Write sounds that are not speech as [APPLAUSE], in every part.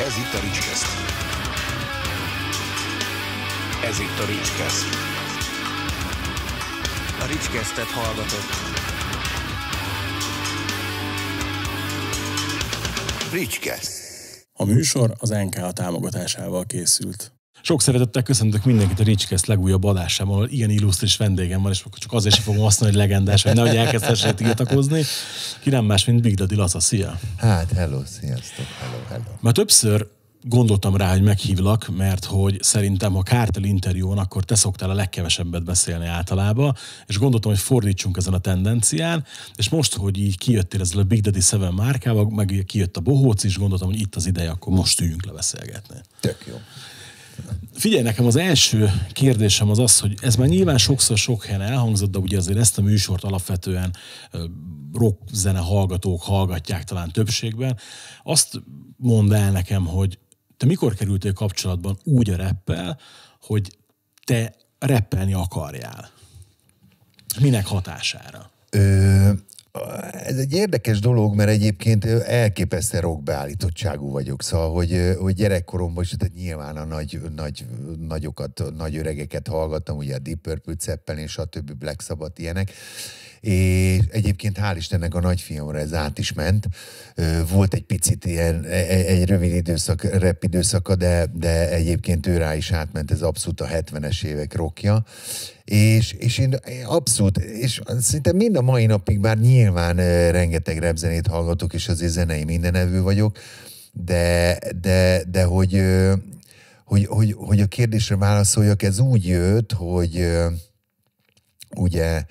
Ez itt a Ricskeszt. Ez itt a Ricskeszt. A Ricskesztet hallgatott. Ricskeszt. A műsor az NK támogatásával készült. Sok szeretettel köszöntök mindenkit a Ricskeszt legújabb adásában, ahol ilyen illusztris vendégem van, és akkor csak azért sem fogom használni, hogy legendás, hogy nehogy elkezdhessen tiltakozni. Ki nem más, mint Big Daddy Laza, Szia! Hát, hello, sziasztok, hello, hello. Már többször gondoltam rá, hogy meghívlak, mert hogy szerintem, ha kártel interjú akkor te szoktál a legkevesebbet beszélni általában, és gondoltam, hogy fordítsunk ezen a tendencián, és most, hogy így kijöttél ezzel a Big Daddy Seven márkával, meg kijött a bohóc is, gondoltam, hogy itt az ideje, akkor most üljünk le beszélgetni. Tök jó. Figyelj, nekem az első kérdésem az az, hogy ez már nyilván sokszor sok helyen elhangzott, de ugye azért ezt a műsort alapvetően rockzene hallgatók hallgatják talán többségben. Azt mondd el nekem, hogy te mikor kerültél kapcsolatban úgy a reppel, hogy te reppelni akarjál? Minek hatására? Ö, ez egy érdekes dolog, mert egyébként elképesztő rockbeállítottságú vagyok. Szóval, hogy, hogy gyerekkoromban is, tehát nyilván a nagy, nagy, nagyokat, nagy öregeket hallgattam, ugye a Deep Purple, Zeppelin, stb. Black Sabbath, ilyenek és egyébként hál' Istennek a nagyfiamra ez át is ment. Volt egy picit ilyen, e, e, egy rövid időszak, rep időszaka, de, de egyébként ő rá is átment, ez abszolút a 70-es évek rokja. És, és én abszolút, és szinte mind a mai napig, bár nyilván rengeteg repzenét hallgatok, és azért zenei mindenevő vagyok, de, de, de hogy, hogy, hogy, hogy a kérdésre válaszoljak, ez úgy jött, hogy ugye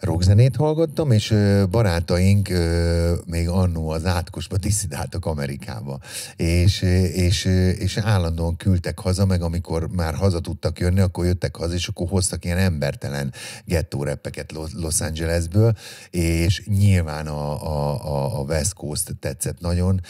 rockzenét hallgattam, és barátaink még annó az átkosba diszidáltak Amerikába. És, és, és állandóan küldtek haza, meg amikor már haza tudtak jönni, akkor jöttek haza, és akkor hoztak ilyen embertelen gettó reppeket Los Angelesből, és nyilván a, a, a West Coast tetszett nagyon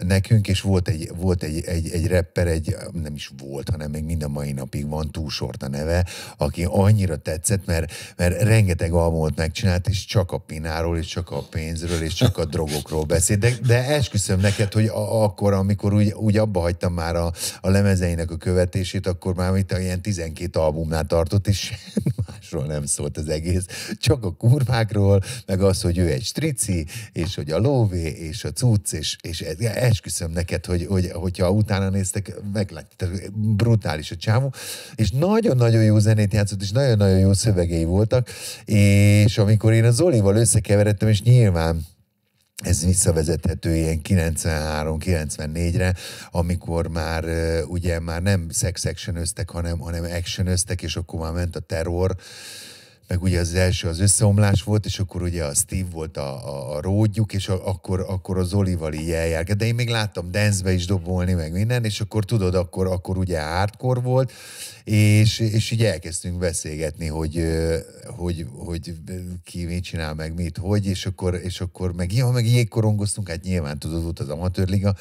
nekünk, és volt egy, volt egy, egy, egy rapper, egy, nem is volt, hanem még mind a mai napig van, túlsort a neve, aki annyira tetszett, mert, mert rengeteg rengeteg almót megcsinált, és csak a pináról, és csak a pénzről, és csak a drogokról beszélt. De, de esküszöm neked, hogy a, akkor, amikor úgy, úgy abba hagytam már a, a lemezeinek a követését, akkor már mit a ilyen 12 albumnál tartott, és másról nem szólt az egész. Csak a kurvákról, meg az, hogy ő egy strici, és hogy a lóvé, és a cucc, és, és esküszöm neked, hogy, hogy hogyha utána néztek, meglátjátok, brutális a csávó, és nagyon-nagyon jó zenét játszott, és nagyon-nagyon jó szövegei voltak, és amikor én a Zolival összekeveredtem, és nyilván ez visszavezethető ilyen 93-94-re, amikor már ugye már nem szex action hanem, hanem action és akkor már ment a terror, meg ugye az első az összeomlás volt, és akkor ugye a Steve volt a, a, a ródjuk, és a, akkor, akkor az Olival így eljárk. De én még láttam dancebe is dobolni, meg minden, és akkor tudod, akkor, akkor ugye hardcore volt, és, és így elkezdtünk beszélgetni, hogy, hogy, hogy ki mit csinál, meg mit, hogy, és akkor, és akkor meg, ja, meg jégkorongoztunk, hát nyilván tudod, volt az amatőrliga,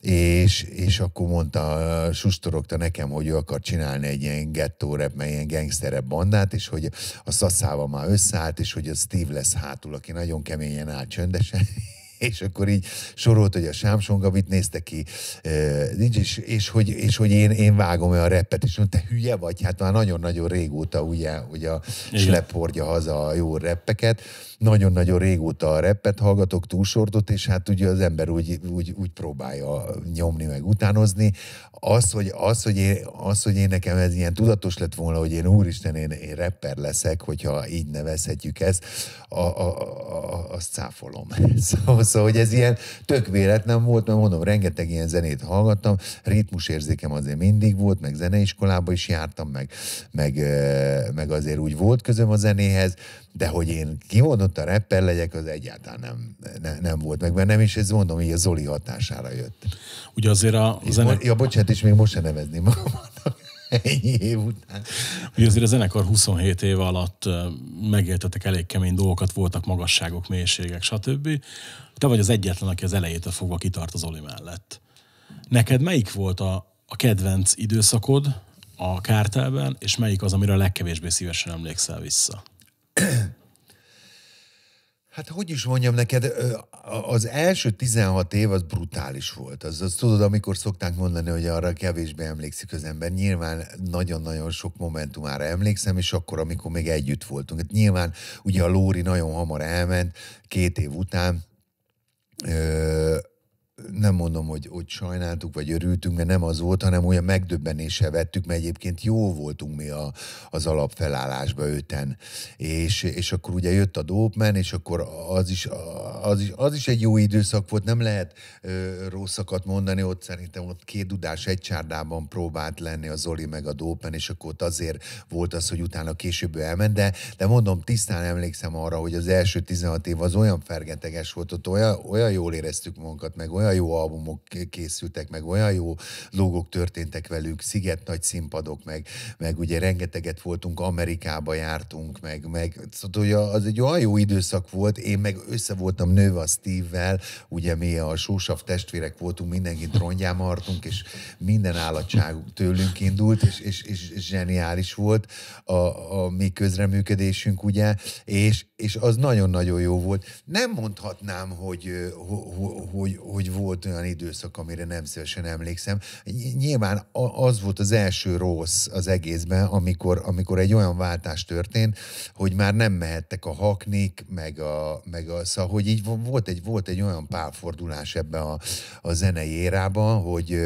és, és akkor mondta, sustorogta nekem, hogy ő akar csinálni egy ilyen gettó mely ilyen gangsterebb bandát, és hogy a szaszával már összeállt, és hogy a Steve lesz hátul, aki nagyon keményen áll csöndesen, és akkor így sorolt, hogy a Sámson Gabit nézte ki, nincs és és hogy, és hogy én, én vágom olyan repet, és mondta, te hülye vagy, hát már nagyon-nagyon régóta ugye, ugye a slep hordja haza a jó reppeket, nagyon-nagyon régóta a repet hallgatok, túlsordot, és hát ugye az ember úgy, úgy, úgy próbálja nyomni, meg utánozni. Az, hogy, az, hogy, én, az, hogy én nekem ez ilyen tudatos lett volna, hogy én úristen, én, én rapper leszek, hogyha így nevezhetjük ezt, a, a, a, azt cáfolom. [LAUGHS] Szóval szóval, hogy ez ilyen tök véletlen volt, mert mondom, rengeteg ilyen zenét hallgattam, ritmusérzékem azért mindig volt, meg zeneiskolába is jártam, meg, meg, meg azért úgy volt közöm a zenéhez, de hogy én kimondott a rapper legyek, az egyáltalán nem, ne, nem volt meg mert nem is ez mondom, így a Zoli hatására jött. Ugye azért a... Zene... Ja, bocsánat, és még most se nevezni magamnak ennyi év után. Ugye azért a zenekar 27 év alatt megéltetek elég kemény dolgokat, voltak magasságok, mélységek, stb. Te vagy az egyetlen, aki az elejétől fogva kitart az Oli mellett. Neked melyik volt a, a kedvenc időszakod a kártelben, és melyik az, amire a legkevésbé szívesen emlékszel vissza? [CLEARS THROAT] Hát hogy is mondjam neked, az első 16 év az brutális volt. Az, az tudod, amikor szokták mondani, hogy arra kevésbé emlékszik az ember. Nyilván nagyon-nagyon sok momentumára emlékszem, és akkor, amikor még együtt voltunk. Hát nyilván ugye a Lóri nagyon hamar elment, két év után, Ö, nem mondom, hogy, hogy sajnáltuk, vagy örültünk, mert nem az volt, hanem olyan megdöbbenéssel vettük, mert egyébként jó voltunk mi a, az alapfelállásba öten. És, és akkor ugye jött a Dópmen, és akkor az is, az, is, az is egy jó időszak volt, nem lehet ö, rosszakat mondani, ott szerintem ott két dudás egy csárdában próbált lenni a Zoli meg a Dópmen, és akkor ott azért volt az, hogy utána később elment, de, de mondom, tisztán emlékszem arra, hogy az első 16 év az olyan fergeteges volt, ott olyan, olyan jól éreztük magunkat, meg olyan olyan jó albumok készültek, meg olyan jó dolgok történtek velük, sziget nagy színpadok, meg, meg ugye rengeteget voltunk, Amerikába jártunk, meg, meg szóval ugye az egy olyan jó időszak volt, én meg össze voltam nőve a Steve-vel, ugye mi a sósav testvérek voltunk, mindenkit rongyám hartunk, és minden állatság tőlünk indult, és, és, és zseniális volt a, a mi közreműködésünk, ugye, és, és az nagyon-nagyon jó volt. Nem mondhatnám, hogy, hogy, hogy, hogy volt olyan időszak, amire nem szívesen emlékszem. Nyilván az volt az első rossz az egészben, amikor, amikor egy olyan váltás történt, hogy már nem mehettek a haknik, meg a, meg a szóval, hogy így volt egy, volt egy olyan párfordulás ebben a, a zenei érában, hogy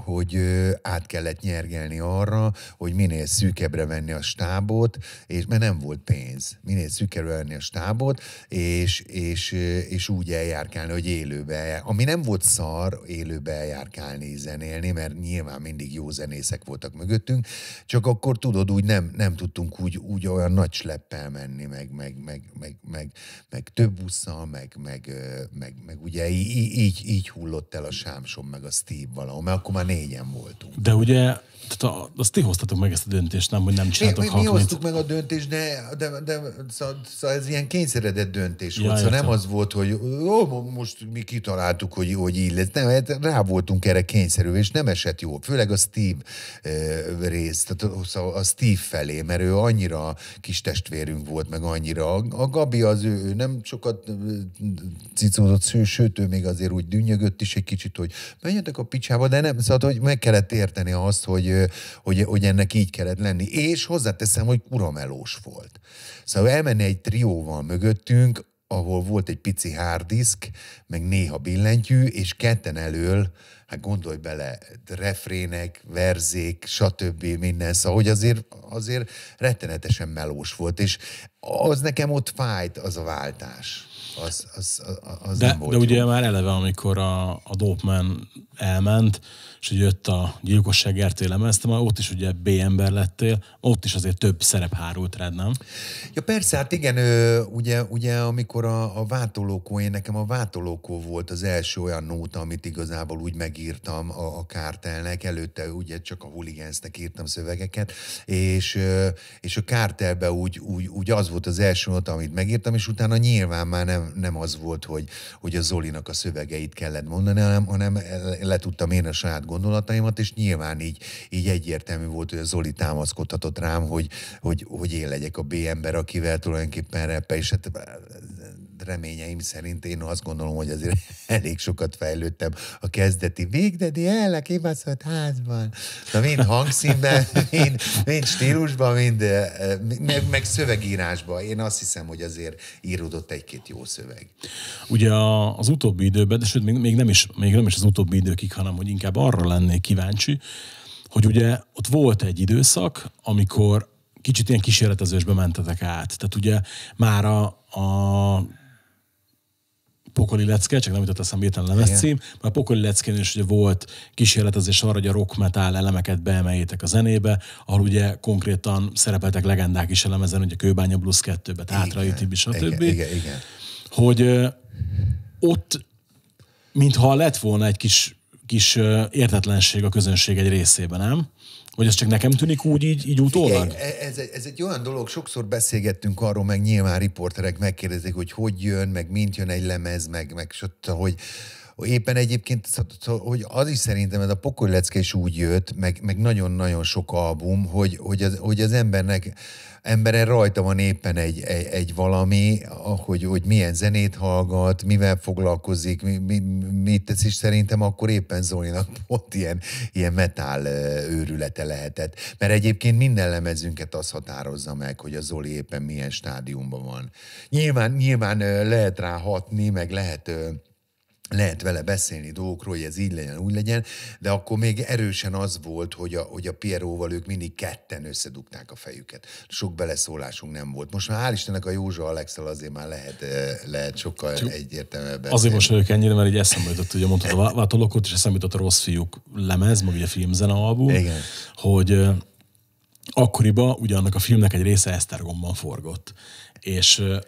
hogy át kellett nyergelni arra, hogy minél szűkebbre venni a stábot, és mert nem volt pénz, minél szűkebbre venni a stábot, és, és, és úgy eljárkálni, hogy élőbe eljárkálni. Ami nem volt szar élőbe eljárkálni, zenélni, mert nyilván mindig jó zenészek voltak mögöttünk, csak akkor tudod, úgy nem, nem tudtunk úgy, úgy olyan nagy sleppel menni, meg, meg, meg, meg, meg, meg több busszal, meg, meg, meg, meg, meg ugye így, így, így hullott el a sámsom, meg a Steve valahol, mert akkor már már négyen voltunk. De ugye tehát a, azt ti hoztatok meg ezt a döntést, nem, hogy nem csináltok mi, mi, mi hoztuk meg a döntést, de, de, de szóval, szó, szóval ez ilyen kényszeredett döntés ja, volt. Szóval nem az volt, hogy ó, most mi kitaláltuk, hogy, hogy így lesz. Nem, hát rá voltunk erre kényszerülve, és nem esett jó, Főleg a Steve uh, rész, tehát szóval a Steve felé, mert ő annyira kis testvérünk volt, meg annyira. A Gabi az ő, ő nem sokat cicózott, sőt, ő még azért úgy dünnyögött is egy kicsit, hogy menjetek a picsába, de nem, szóval tapasztalat, hogy meg kellett érteni azt, hogy, hogy, hogy ennek így kellett lenni. És hozzáteszem, hogy kuramelós volt. Szóval elmenni egy trióval mögöttünk, ahol volt egy pici hárdisk, meg néha billentyű, és ketten elől, hát gondolj bele, refrének, verzék, stb. minden, szóval hogy azért, azért rettenetesen melós volt, és az nekem ott fájt, az a váltás. Az, az, az az de, nem volt de jó. ugye már eleve, amikor a, a Dopman elment, és hogy jött a gyilkosság RT lemez, már ott is ugye B ember lettél, ott is azért több szerep hárult rád, nem? Ja persze, hát igen, ugye, ugye amikor a, a vátolókó, én nekem a vátolókó volt az első olyan nóta, amit igazából úgy megírtam a, a kártelnek, előtte ugye csak a huligánsznek írtam szövegeket, és, és a kártelbe úgy, úgy, úgy az volt az első nóta, amit megírtam, és utána nyilván már nem, nem az volt, hogy, hogy a Zolinak a szövegeit kellett mondani, hanem, hanem le tudtam én a saját gondolataimat, és nyilván így, így egyértelmű volt, hogy a Zoli támaszkodhatott rám, hogy, hogy, hogy én legyek a B ember, akivel tulajdonképpen reppe, és hát reményeim szerint én azt gondolom, hogy azért [LAUGHS] elég sokat fejlődtem a kezdeti végdedi el a kibaszott házban. Na mind hangszínben, [LAUGHS] mind, mind stílusban, mind meg, meg szövegírásban. Én azt hiszem, hogy azért íródott egy-két jó szöveg. Ugye az utóbbi időben, de sőt, még, még, nem is, még nem is az utóbbi időkig, hanem hogy inkább arra lennék kíváncsi, hogy ugye ott volt egy időszak, amikor kicsit ilyen kísérletezősbe mentetek át. Tehát ugye már a, a pokoli lecke, csak nem jutott eszembe a lemez Igen. cím, mert a pokoli leckén is ugye volt kísérletezés arra, hogy a rock metal elemeket beemeljétek a zenébe, ahol ugye konkrétan szerepeltek legendák is a lemezen, ugye Kőbánya Blues 2-be, Tátrai Tibi, stb. Igen, igen, igen. Hogy ott mintha lett volna egy kis, kis értetlenség a közönség egy részében, nem? Vagy ez csak nekem tűnik úgy így, így utólag? E- ez, egy, ez egy olyan dolog, sokszor beszélgettünk arról, meg nyilván riporterek megkérdezik, hogy hogy jön, meg mint jön egy lemez, meg, meg hogy éppen egyébként, szóval, szóval, hogy az is szerintem ez a pokolylecke is úgy jött, meg, meg nagyon-nagyon sok album, hogy, hogy, az, hogy az embernek emberen rajta van éppen egy, egy, egy valami, ahogy hogy milyen zenét hallgat, mivel foglalkozik, mi, mi, mit tesz, és szerintem akkor éppen Zolinak [LAUGHS] pont ilyen, ilyen metál őrülete lehetett. Mert egyébként minden lemezünket az határozza meg, hogy a Zoli éppen milyen stádiumban van. Nyilván, nyilván lehet rá hatni, meg lehet lehet vele beszélni dolgokról, hogy ez így legyen, úgy legyen, de akkor még erősen az volt, hogy a, hogy a Pieróval ők mindig ketten összedugták a fejüket. Sok beleszólásunk nem volt. Most már hál' Istennek a Józsa Alexel azért már lehet, eh, lehet sokkal egyértelműbb. egyértelműen beszélni. Azért most vagyok ennyire, mert így eszembe jutott, ugye mondtad a Vátolokot, és eszembe jutott a Rossz fiúk lemez, meg ugye filmzene album, Igen. hogy eh, akkoriban ugye annak a filmnek egy része Esztergomban forgott. És eh,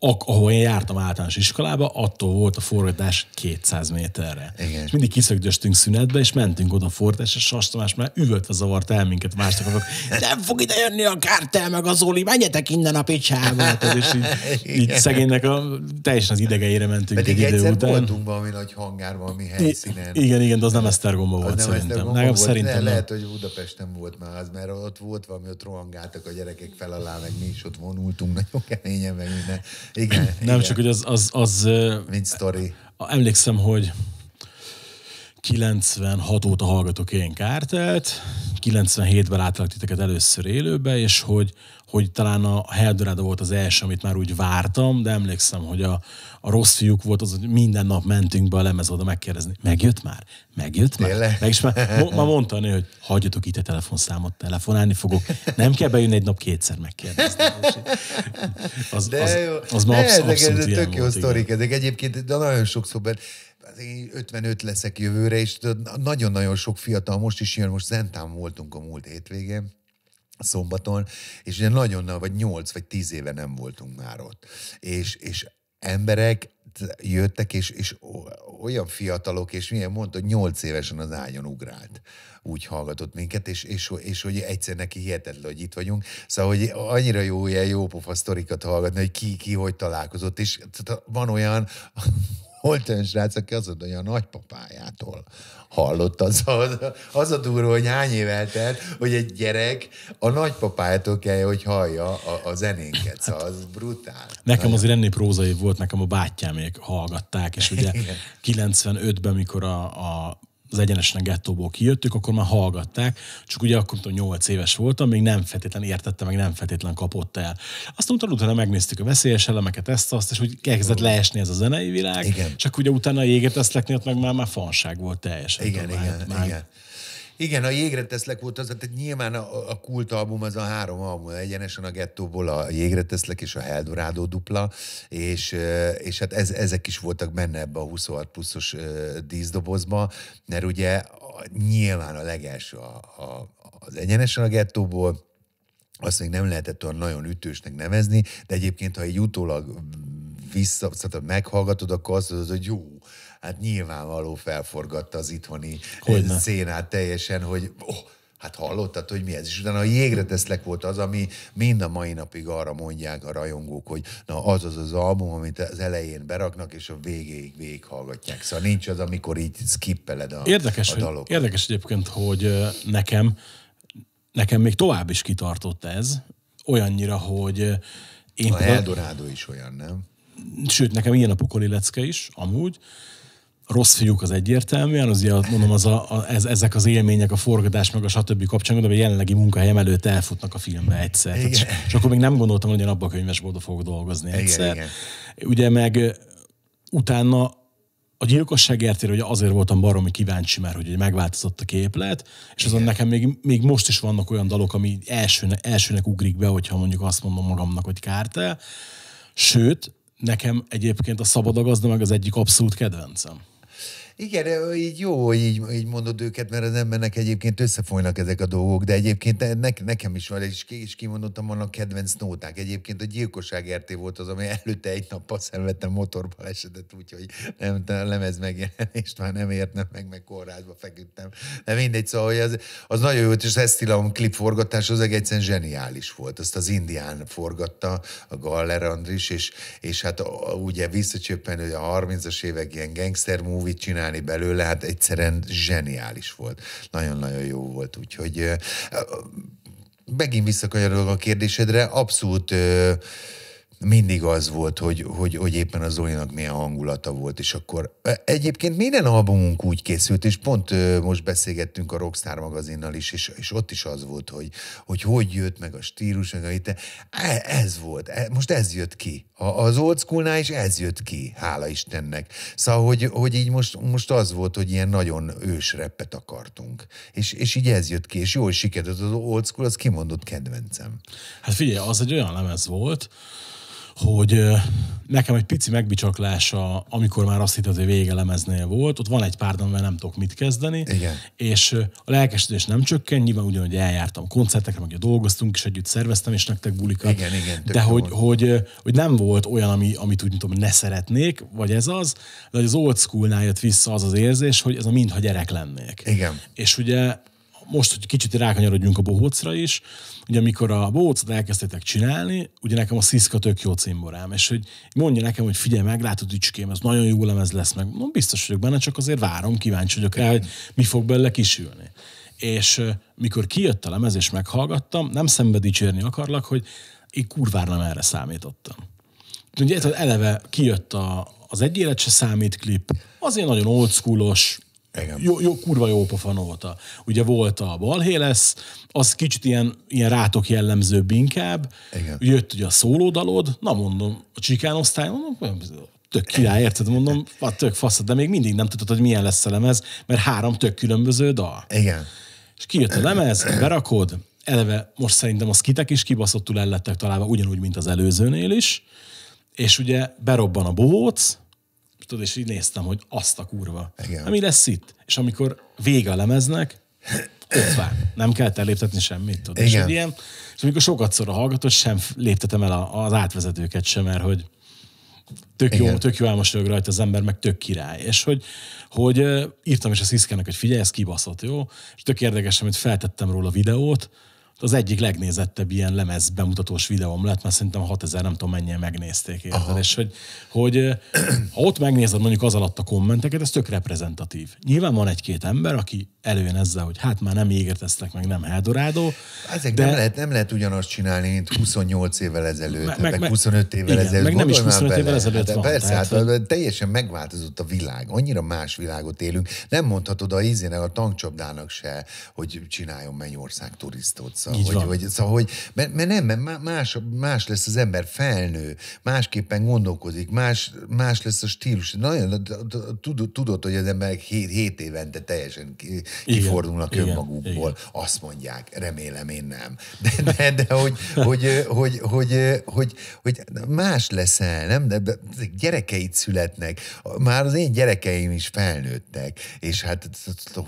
ahol én jártam általános iskolába, attól volt a forgatás 200 méterre. Igen. És mindig kiszögdöstünk szünetbe, és mentünk oda a forgatás, és Sas Tamás már üvöltve zavart el minket másnapok. Nem fog ide jönni a kártel, meg az Zoli, menjetek innen a picsába. És így, [LAUGHS] így szegénynek a, teljesen az idegeire mentünk Pedig egy idő után. voltunk valami nagy hangárban, ami helyszínen. I- igen, igen, de az nem Esztergomba volt nem szerintem. Esztergomba volt. szerintem ne, nem. Lehet, hogy Budapesten volt már az, mert ott volt valami, ott rohangáltak a gyerekek fel alá, meg mi is ott vonultunk nagyon keményen, meg minden. Igen. Nem igen. csak, hogy az... az, az Mint sztori. Emlékszem, hogy 96 óta hallgatok én Kártelt, 97-ben láttalak titeket először élőbe, és hogy hogy talán a Heldorado volt az első, amit már úgy vártam, de emlékszem, hogy a, a rossz fiúk volt az, hogy minden nap mentünk be a lemez oda megkérdezni, megjött már? Megjött már? Tényleg? Meg is már, ma, mondta a nő, hogy hagyjatok itt a telefonszámot, telefonálni fogok, nem kell bejönni egy nap kétszer megkérdezni. [LAUGHS] Az, de az, az, az ma absz- ezek, ez tök jó volt, sztorik, ezek egyébként, de nagyon sokszor benne 55 leszek jövőre, és nagyon-nagyon sok fiatal most is jön, most Zentán voltunk a múlt hétvégén, szombaton, és ugye nagyon, vagy nyolc vagy tíz éve nem voltunk már ott. És, és emberek jöttek, és, és olyan fiatalok, és milyen mondta, hogy nyolc évesen az ágyon ugrált. Úgy hallgatott minket, és, és, és, hogy egyszer neki hihetetlen, hogy itt vagyunk. Szóval, hogy annyira jó ilyen jópofa sztorikat hallgatni, hogy ki, ki hogy találkozott, és van olyan, volt olyan srác, aki az hogy a nagypapájától hallott. Az a, az a durva, hogy hány év eltelt, hogy egy gyerek a nagypapájától kell, hogy hallja a, a zenénket. Szóval az brutál. Nekem az ennél prózai volt, nekem a bátyámék hallgatták, és ugye 95-ben, [LAUGHS] mikor a, a az egyenesnek gettóból kijöttük, akkor már hallgatták, csak ugye akkor 8 éves voltam, még nem feltétlen értette meg nem feltétlen kapott el. Azt mondtam utána megnéztük a veszélyes elemeket, ezt, azt, és úgy kezdett leesni ez a zenei világ, igen. csak ugye utána a jéget eszleknél, meg már, már fanság volt teljesen. Igen, igen, már... igen. Már, igen, a jégre teszlek volt az, tehát nyilván a, a kult album az a három album, egyenesen a gettóból a jégre teszlek és a Heldorado dupla, és, és hát ez, ezek is voltak benne ebbe a 26 pluszos díszdobozba, mert ugye a, nyilván a legelső a, a, az egyenesen a gettóból, azt még nem lehetett olyan nagyon ütősnek nevezni, de egyébként, ha egy utólag mm, vissza, szóval meghallgatod, akkor azt mondod, hogy jó, hát nyilvánvaló felforgatta az itthoni Hogyne. szénát teljesen, hogy oh, hát hallottad, hogy mi ez? És utána a jégre teszlek volt az, ami mind a mai napig arra mondják a rajongók, hogy na az az az album, amit az elején beraknak, és a végéig végighallgatják. Szóval nincs az, amikor így skippeled a, érdekes, a dalokat. Hogy, érdekes egyébként, hogy nekem, nekem még tovább is kitartott ez, olyannyira, hogy én... A Eldorado is olyan, nem? Sőt, nekem ilyen a pokoli lecke is, amúgy rossz fiúk az egyértelműen, az ilyen, mondom, az a, a, ez, ezek az élmények, a forgatás, meg a stb. kapcsán, de a jelenlegi munkahelyem előtt elfutnak a filmbe egyszer. Igen. Tehát, és, és akkor még nem gondoltam, hogy én abban a könyvesboltban fogok dolgozni egyszer. Igen, igen. Ugye meg utána a gyilkosság értére, hogy azért voltam baromi kíváncsi, mert hogy megváltozott a képlet, és azon Igen. nekem még, még, most is vannak olyan dalok, ami elsőnek, elsőnek ugrik be, hogyha mondjuk azt mondom magamnak, hogy kárte, Sőt, nekem egyébként a Szabad a gazda meg az egyik abszolút kedvencem. Igen, így jó, így, így mondod őket, mert az embernek egyébként összefolynak ezek a dolgok, de egyébként ne, nekem is van, és, és kimondottam a kedvenc nóták. Egyébként a gyilkosság RT volt az, ami előtte egy nappal szenvedtem esetet, úgyhogy nem, a lemez megjelenést már nem értem meg, meg kórházba feküdtem. De mindegy, szóval hogy az, az nagyon jó, és ezt a klip forgatás az egyszerűen zseniális volt. Azt az indián forgatta a Galler Andris, és, és hát a, ugye visszacsöppen, hogy a 30-as évek ilyen gangster movie csinál, csinálni belőle, hát egyszerűen zseniális volt. Nagyon-nagyon jó volt, úgyhogy megint visszakanyarodok a kérdésedre, abszolút mindig az volt, hogy, hogy, hogy éppen az Zolinak milyen hangulata volt, és akkor e, egyébként minden albumunk úgy készült, és pont most beszélgettünk a Rockstar magazinnal is, és, és ott is az volt, hogy hogy, hogy jött meg a stílus, meg a hite. E, ez volt, e, most ez jött ki. Az old schoolnál is ez jött ki, hála Istennek. Szóval, hogy, hogy így most, most az volt, hogy ilyen nagyon ős reppet akartunk. És, és így ez jött ki, és jól sikerült az old school, az kimondott kedvencem. Hát figyelj, az egy olyan lemez volt, hogy nekem egy pici megbicsaklása, amikor már azt hittem, hogy vége lemeznél volt, ott van egy pár, amivel nem tudok mit kezdeni, Igen. és a lelkesedés nem csökken, nyilván ugyanúgy eljártam koncertekre, meg dolgoztunk, és együtt szerveztem, és nektek bulikat, igen, igen, de hogy, hogy, hogy, hogy, nem volt olyan, ami, amit úgy tudom, ne szeretnék, vagy ez az, de az old schoolnál jött vissza az az érzés, hogy ez a mintha gyerek lennék. Igen. És ugye most, hogy kicsit rákanyarodjunk a bohócra is, ugye amikor a bohócot elkezdtétek csinálni, ugye nekem a Sziszka tök jó cimborám, és hogy mondja nekem, hogy figyelj, látod, ücském, ez nagyon jó lemez lesz, meg no, biztos vagyok benne, csak azért várom, kíváncsi vagyok rá, hogy mi fog belőle kisülni. És mikor kijött a lemez, és meghallgattam, nem szembe dicsérni akarlak, hogy én kurvára nem erre számítottam. Ugye eleve kijött a, az egy élet se számít klip, azért nagyon old igen. Jó, jó, kurva jó volt a, Ugye volt a lesz, az kicsit ilyen, ilyen rátok jellemzőbb inkább. Igen. Jött ugye a szólódalod, na mondom, a Csikán osztály, mondom, tök király, érted? Mondom, a tök faszad, de még mindig nem tudtad, hogy milyen lesz a lemez, mert három tök különböző dal. Igen. És kijött a lemez, berakod, eleve most szerintem az kitek is kibaszottul el lettek találva, ugyanúgy, mint az előzőnél is, és ugye berobban a bohóc, Tudod, és így néztem, hogy azt a kurva. Igen. mi lesz itt? És amikor vége a lemeznek, ott van. Nem kell elléptetni semmit, tudod. Igen. És, ilyen, és amikor sokat a hallgatod, sem léptetem el az átvezetőket sem, mert hogy tök Igen. jó, tök jó elmosolyog rajta az ember, meg tök király. És hogy, hogy írtam is a Sziszkának, hogy figyelj, ez kibaszott, jó? És tök érdekes, amit feltettem róla videót, az egyik legnézettebb ilyen lemez bemutatós videóm lett, mert szerintem 6000 nem tudom mennyien megnézték. Érted? És hogy, hogy ha ott megnézed mondjuk az alatt a kommenteket, ez tök reprezentatív. Nyilván van egy-két ember, aki előjön ezzel, hogy hát már nem égeteztek, meg nem Eldorado. Ezek de... nem, lehet, nem lehet ugyanazt csinálni, mint 28 évvel ezelőtt, meg, meg, meg 25 évvel igen, ezelőtt. Meg nem is 25 évvel ezelőtt hát, van. Persze, tehát, hát, hogy... teljesen megváltozott a világ. Annyira más világot élünk. Nem mondhatod a ízének, a tankcsapdának se, hogy csináljon Mennyország turisztot. Szóval, hogy, hogy, szóval hogy, mert, mert nem, mert más, más lesz az ember, felnő, másképpen gondolkozik, más, más lesz a stílus. Nagyon tudod, hogy az emberek hét, évente teljesen kifordulnak igen, önmagukból. Igen. Azt mondják, remélem én nem. De, de, de hogy, hogy, hogy, hogy, hogy, hogy, más leszel, nem? De gyerekeid születnek. Már az én gyerekeim is felnőttek, és hát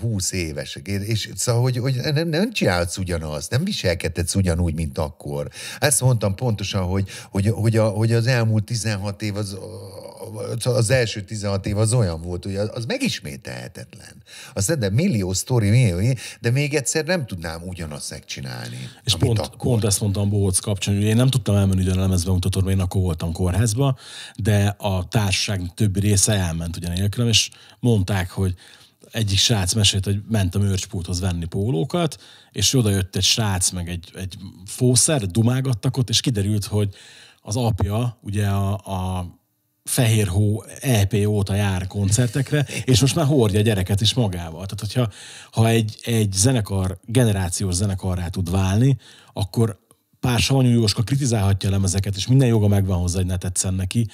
húsz évesek. És szóval, hogy, hogy nem, nem csinálsz ugyanazt, nem viselkedhetsz ugyanúgy, mint akkor. Ezt mondtam pontosan, hogy, hogy, hogy, a, hogy az elmúlt 16 év az az első 16 év az olyan volt, hogy az megismételhetetlen. Az, de millió sztori, millió, de még egyszer nem tudnám ugyanazt megcsinálni. És pont, akkor. pont ezt mondtam Bohóc kapcsán, hogy én nem tudtam elmenni ugyan a mutatóra, mert én akkor voltam kórházba, de a társaság többi része elment ugyan és mondták, hogy egyik srác mesélt, hogy ment a őrcspulthoz venni pólókat, és oda jött egy srác, meg egy, egy fószer, dumágattak ott, és kiderült, hogy az apja ugye a, a fehér hó EP óta jár koncertekre, és most már hordja a gyereket is magával. Tehát, hogyha ha egy, egy zenekar, generációs zenekarrá tud válni, akkor pár savanyú kritizálhatja a lemezeket, és minden joga megvan hozzá, hogy ne tetszen neki,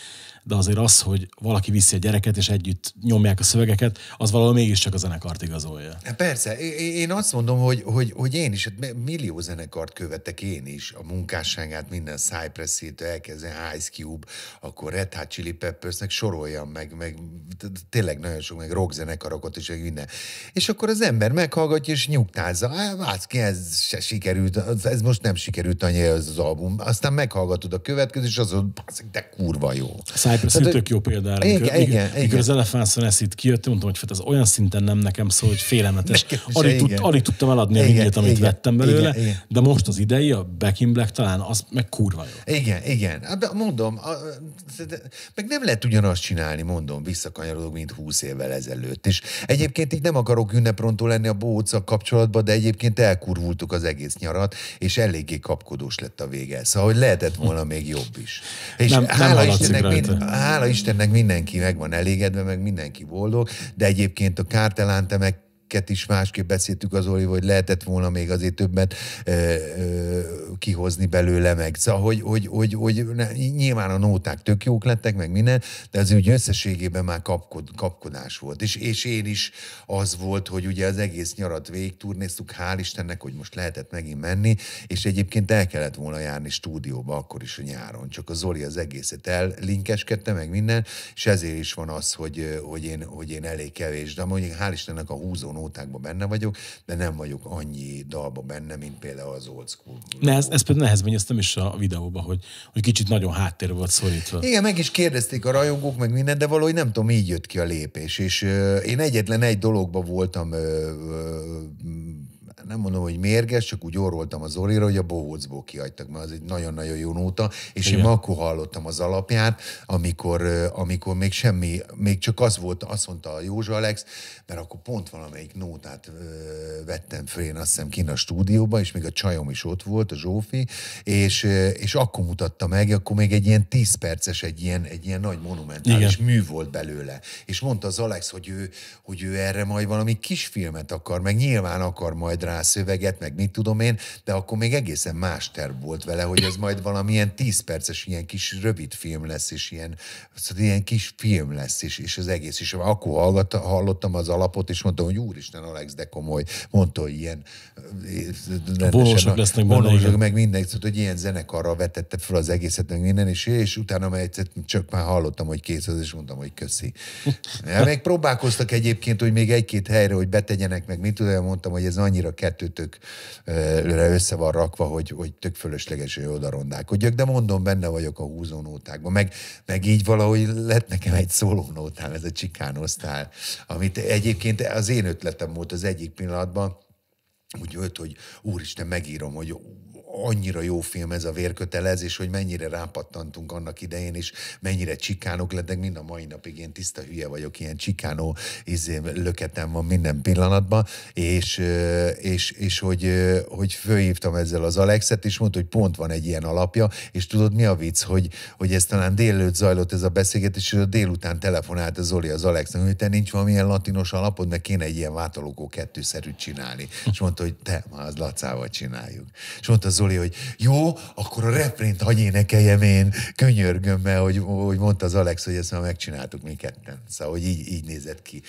de azért az, hogy valaki viszi a gyereket, és együtt nyomják a szövegeket, az valahol mégiscsak a zenekart igazolja. Hát persze, én azt mondom, hogy, hogy, hogy én is, hát millió zenekart követek én is, a munkásságát, minden Cypress-től elkezdve Ice Cube, akkor Red Hot Chili Peppersnek soroljam meg, meg tényleg nagyon sok, meg zenekarokat is, meg minden. És akkor az ember meghallgatja és nyugtázza, hát ki ez se sikerült, ez most nem sikerült annyira az, az album. Aztán meghallgatod a következő, és azon, de kurva jó. A ez egy tök jó példára. Igen, mikor, igen, mikor, igen. az Elephants and Acid kijött, mondtam, hogy ez hát olyan szinten nem nekem szól, hogy félelmetes. Alig, tud, alig tudtam eladni a mindjét, amit igen, vettem belőle, igen, igen. de most az idei, a Back in Black talán, az meg kurva jó. Igen, igen. Hát, mondom, meg nem lehet ugyanazt csinálni, mondom, visszakanyarodok, mint húsz évvel ezelőtt. És egyébként így nem akarok ünneprontó lenni a bóca kapcsolatban, de egyébként elkurvultuk az egész nyarat, és eléggé kapkodós lett a vége. Szóval, hogy lehetett volna még jobb is. És nem, hála nem Istennek, mind, hála Istennek mindenki meg van elégedve, meg mindenki boldog, de egyébként a kártelánte meg ket is másképp beszéltük az Oli, hogy lehetett volna még azért többet ö, ö, kihozni belőle meg. Szóval, hogy, hogy, hogy, hogy ne, nyilván a nóták tök jók lettek, meg minden, de az úgy összességében már kapkod, kapkodás volt. És, és én is az volt, hogy ugye az egész nyarat végigturnéztuk, hál' Istennek, hogy most lehetett megint menni, és egyébként el kellett volna járni stúdióba akkor is a nyáron, csak az Oli az egészet ellinkeskedte, meg minden, és ezért is van az, hogy, hogy, én, hogy én elég kevés, de mondjuk hál' Istennek a húzón nótákban benne vagyok, de nem vagyok annyi dalba benne, mint például az old school. Ne, ez, ez például nehezben, is a videóban, hogy, hogy kicsit nagyon háttér volt szorítva. Igen, meg is kérdezték a rajongók, meg minden, de valahogy nem tudom, így jött ki a lépés. És uh, én egyetlen egy dologba voltam uh, uh, nem mondom, hogy mérges, csak úgy orroltam az Zolira, hogy a bohócból kihagytak, mert az egy nagyon-nagyon jó nóta, és Igen. én akkor hallottam az alapját, amikor, amikor még semmi, még csak az volt, azt mondta a Józsa Alex, mert akkor pont valamelyik nótát vettem föl, én azt hiszem kint a stúdióba, és még a csajom is ott volt, a Zsófi, és, és akkor mutatta meg, akkor még egy ilyen 10 perces, egy ilyen, egy ilyen nagy monumentális Igen. mű volt belőle. És mondta az Alex, hogy ő, hogy ő erre majd valami kisfilmet akar, meg nyilván akar majd rá szöveget meg mit tudom én, de akkor még egészen más terv volt vele, hogy ez majd valamilyen 10 perces ilyen kis rövid film lesz, és ilyen, szóval ilyen kis film lesz, és, és az egész. És akkor hallgatta, hallottam az alapot, és mondtam, hogy úristen, Alex, de komoly, mondta, hogy ilyen vonósok lesznek meg minden, szóval, hogy ilyen zenekarra vetette fel az egészet, meg minden, és, és utána már csak már hallottam, hogy kész az, és mondtam, hogy köszi. Ja, még próbálkoztak egyébként, hogy még egy-két helyre, hogy betegyenek, meg mit tudom, mondtam, hogy ez annyira kettőtök össze van rakva, hogy, hogy tök fölösleges, hogy oda rondálkodjak, de mondom, benne vagyok a húzónótákban, meg, meg így valahogy lett nekem egy szólónótám, ez a csikánosztál, amit egyébként az én ötletem volt az egyik pillanatban, úgy jött, hogy úristen, megírom, hogy annyira jó film ez a vérkötelezés, hogy mennyire rápattantunk annak idején, és mennyire csikánok lettek, mind a mai napig én tiszta hülye vagyok, ilyen csikánó izé, löketem van minden pillanatban, és, és, és hogy, hogy főhívtam ezzel az Alexet, és mondta, hogy pont van egy ilyen alapja, és tudod mi a vicc, hogy, hogy ez talán délőtt zajlott ez a beszélgetés, és a délután telefonált az Zoli az Alexnek, hogy te nincs valamilyen latinos alapod, mert kéne egy ilyen vátolókó kettőszerűt csinálni. És mondta, hogy te, már az Lacával csináljuk. És mondta Zoli, Zoli, hogy jó, akkor a reprint hagyj énekeljem én, könyörgöm, mert hogy, hogy mondta az Alex, hogy ezt már megcsináltuk mi ketten. Szóval, hogy így, így nézett ki.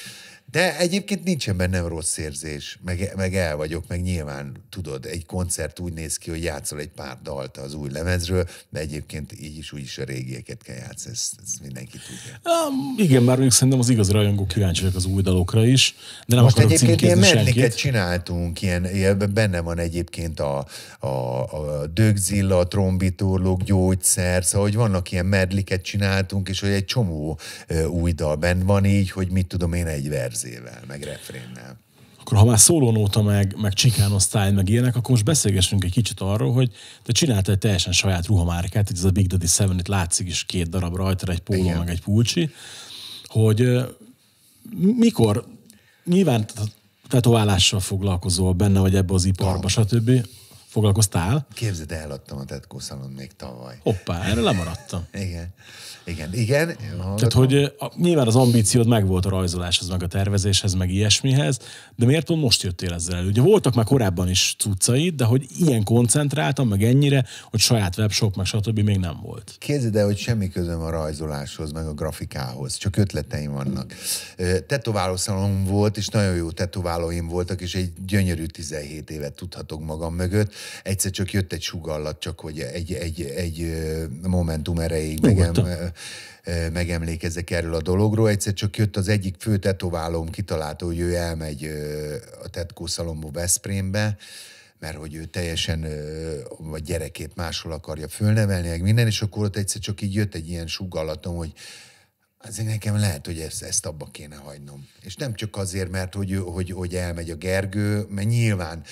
De egyébként nincsen bennem rossz érzés, meg, meg el vagyok, meg nyilván tudod, egy koncert úgy néz ki, hogy játszol egy pár dalt az új lemezről, de egyébként így is, úgy is a régieket kell játszani, ezt, ezt mindenki tudja. Um, igen, már még szerintem az igaz rajongók kíváncsiak az új dalokra is, de nem Most egyébként ilyen medliket csináltunk, ilyen, ilyen, benne van egyébként a, a, a dögzilla, a trombitorlók, gyógyszer, szóval hogy vannak ilyen medliket csináltunk, és hogy egy csomó új dal benne van így, hogy mit tudom én, egy vers verszével, meg refrénnel. Akkor ha már szólónóta, meg, meg Chicano style, meg ilyenek, akkor most beszélgessünk egy kicsit arról, hogy te csináltál egy teljesen saját ruhamárkát, ez a Big Daddy 7, itt látszik is két darab rajta, egy póló, Igen. meg egy pulcsi, hogy mikor, nyilván tetoválással foglalkozol benne, vagy ebbe az iparba, no. stb foglalkoztál? Képzeld, eladtam a Tetkó szalon még tavaly. Hoppá, erre lemaradtam. [LAUGHS] igen, igen, igen. Hallgatom. Tehát, hogy a, nyilván az ambíciód megvolt a rajzoláshoz, meg a tervezéshez, meg ilyesmihez, de miért pont most jöttél ezzel elő? Ugye voltak már korábban is cuccaid, de hogy ilyen koncentráltam, meg ennyire, hogy saját webshop, meg stb. még nem volt. Képzeld el, hogy semmi közöm a rajzoláshoz, meg a grafikához, csak ötleteim vannak. Tetováló szalon volt, és nagyon jó tetoválóim voltak, és egy gyönyörű 17 évet tudhatok magam mögött, egyszer csak jött egy sugallat, csak hogy egy, egy, egy momentum erejéig megem, megemlékezek erről a dologról. Egyszer csak jött az egyik fő tetoválóm, kitalálta, hogy ő elmegy a tetkó Szalombó Veszprémbe, mert hogy ő teljesen a gyerekét máshol akarja fölnevelni, meg minden, és akkor ott egyszer csak így jött egy ilyen sugallatom, hogy Azért nekem lehet, hogy ezt, ezt abba kéne hagynom. És nem csak azért, mert hogy, hogy, hogy elmegy a Gergő, mert nyilván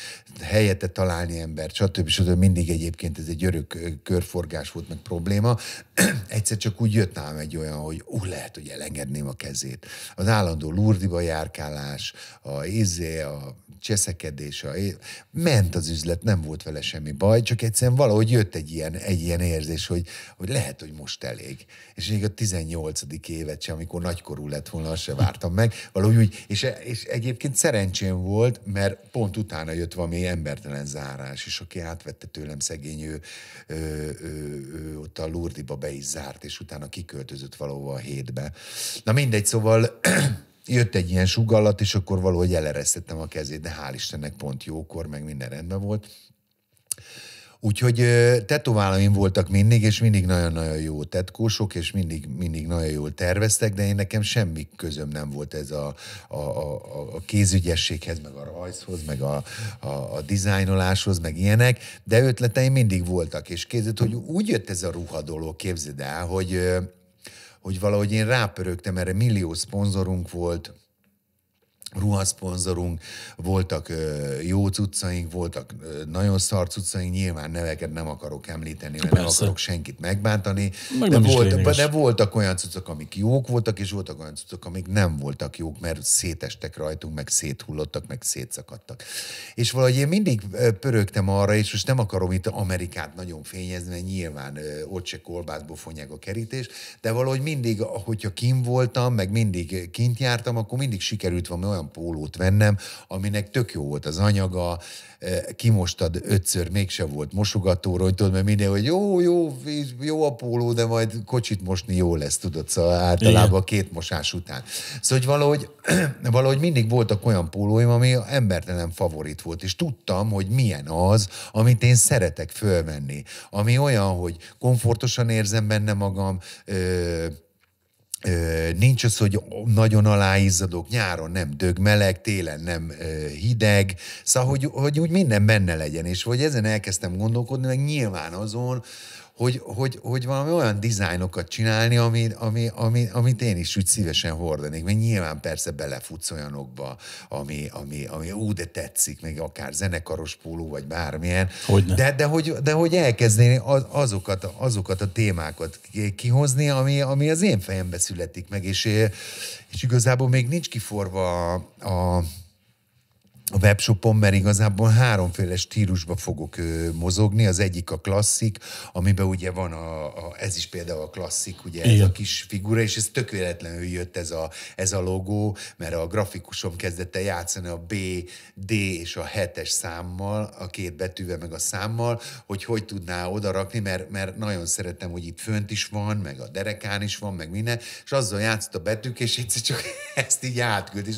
helyette találni embert, stb. stb. Mindig egyébként ez egy örök körforgás volt, meg probléma, [CLEARS THROAT] egyszer csak úgy jött nálam egy olyan, hogy ú, lehet, hogy elengedném a kezét. Az állandó lurdiba járkálás, a izé, a cseszekedés, a... ment az üzlet, nem volt vele semmi baj, csak egyszerűen valahogy jött egy ilyen, egy ilyen érzés, hogy, hogy lehet, hogy most elég. És még a 18. évet sem, amikor nagykorú lett volna, azt se vártam meg. Valahogy úgy, és, és egyébként szerencsém volt, mert pont utána jött valami embertelen zárás, és aki átvette tőlem szegény, ő, ő, ő, ő ott a Lurdiba be is zárt, és utána kiköltözött valóva a hétbe. Na mindegy, szóval [CLEARS THROAT] jött egy ilyen sugallat, és akkor valahogy eleresztettem a kezét, de hál' Istennek pont jókor, meg minden rendben volt. Úgyhogy tetoválóim voltak mindig, és mindig nagyon-nagyon jó tetkósok, és mindig, mindig nagyon jól terveztek, de én nekem semmi közöm nem volt ez a, a, a, a kézügyességhez, meg a rajzhoz, meg a, a, a dizájnoláshoz, meg ilyenek, de ötleteim mindig voltak, és képzeld, hogy úgy jött ez a ruha dolog, képzeld el, hogy, hogy valahogy én rápörögtem, erre millió szponzorunk volt, ruhaszponzorunk, voltak jó cuccaink, voltak nagyon szar cuccaink, nyilván neveket nem akarok említeni, mert Persze. nem akarok senkit megbántani, Meg de, voltak, de voltak olyan cuccok, amik jók voltak, és voltak olyan cuccok, amik nem voltak jók, mert szétestek rajtunk, meg széthullottak, meg szétszakadtak. És valahogy én mindig pörögtem arra, és most nem akarom itt Amerikát nagyon fényezni, mert nyilván ott se kolbászból fonják a kerítés de valahogy mindig, hogyha kim voltam, meg mindig kint jártam, akkor mindig sikerült valami olyan olyan pólót vennem, aminek tök jó volt az anyaga, e, kimostad ötször, mégse volt mosogató hogy tudod, mert minden, hogy jó, jó, jó a póló, de majd kocsit mosni jó lesz, tudod, szóval általában Igen. két mosás után. Szóval, hogy valahogy, [CLEARS THROAT] valahogy mindig voltak olyan pólóim, ami embertelen favorit volt, és tudtam, hogy milyen az, amit én szeretek fölvenni. Ami olyan, hogy komfortosan érzem benne magam, ö- nincs az, hogy nagyon aláizzadok, nyáron nem dög meleg, télen nem hideg, szóval, hogy, hogy úgy minden benne legyen, és hogy ezen elkezdtem gondolkodni, meg nyilván azon, hogy, hogy, hogy valami olyan dizájnokat csinálni, ami, ami, ami, amit én is úgy szívesen hordanék, mert nyilván persze belefutsz olyanokba, ami, ami, ami ú, de tetszik, meg akár zenekaros póló, vagy bármilyen. Hogyne. De, de, hogy, de hogy elkezdeni azokat, azokat a témákat kihozni, ami, ami az én fejembe születik meg, és, és igazából még nincs kiforva a, a a webshopon, mert igazából háromféle stílusba fogok ö, mozogni. Az egyik a klasszik, amiben ugye van a, a ez is például a klasszik, ugye Igen. ez a kis figura, és ez tökéletlenül jött ez a, ez a logó, mert a grafikusom kezdett el játszani a B, D és a 7-es számmal, a két betűvel meg a számmal, hogy hogy tudná oda rakni, mert, mert nagyon szeretem, hogy itt fönt is van, meg a derekán is van, meg minden, és azzal játszott a betűk, és egyszer csak [LAUGHS] ezt így átküld, és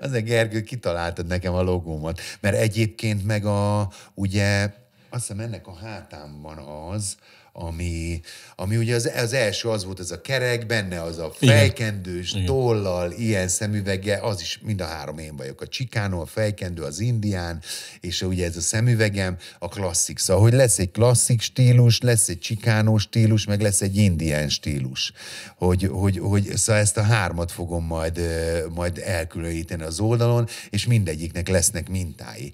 az a Gergő kitalálta nekem, nekem a logómat. Mert egyébként meg a, ugye, azt hiszem ennek a hátán van az, ami, ami ugye az, az első az volt ez a kerek, benne az a fejkendős, Igen. tollal, ilyen szemüvege, az is mind a három én vagyok. A csikánó, a fejkendő, az indián, és ugye ez a szemüvegem a klasszik. Szóval, hogy lesz egy klasszik stílus, lesz egy csikánó stílus, meg lesz egy indián stílus. Hogy, hogy, hogy szóval ezt a hármat fogom majd, majd elkülöníteni az oldalon, és mindegyiknek lesznek mintái.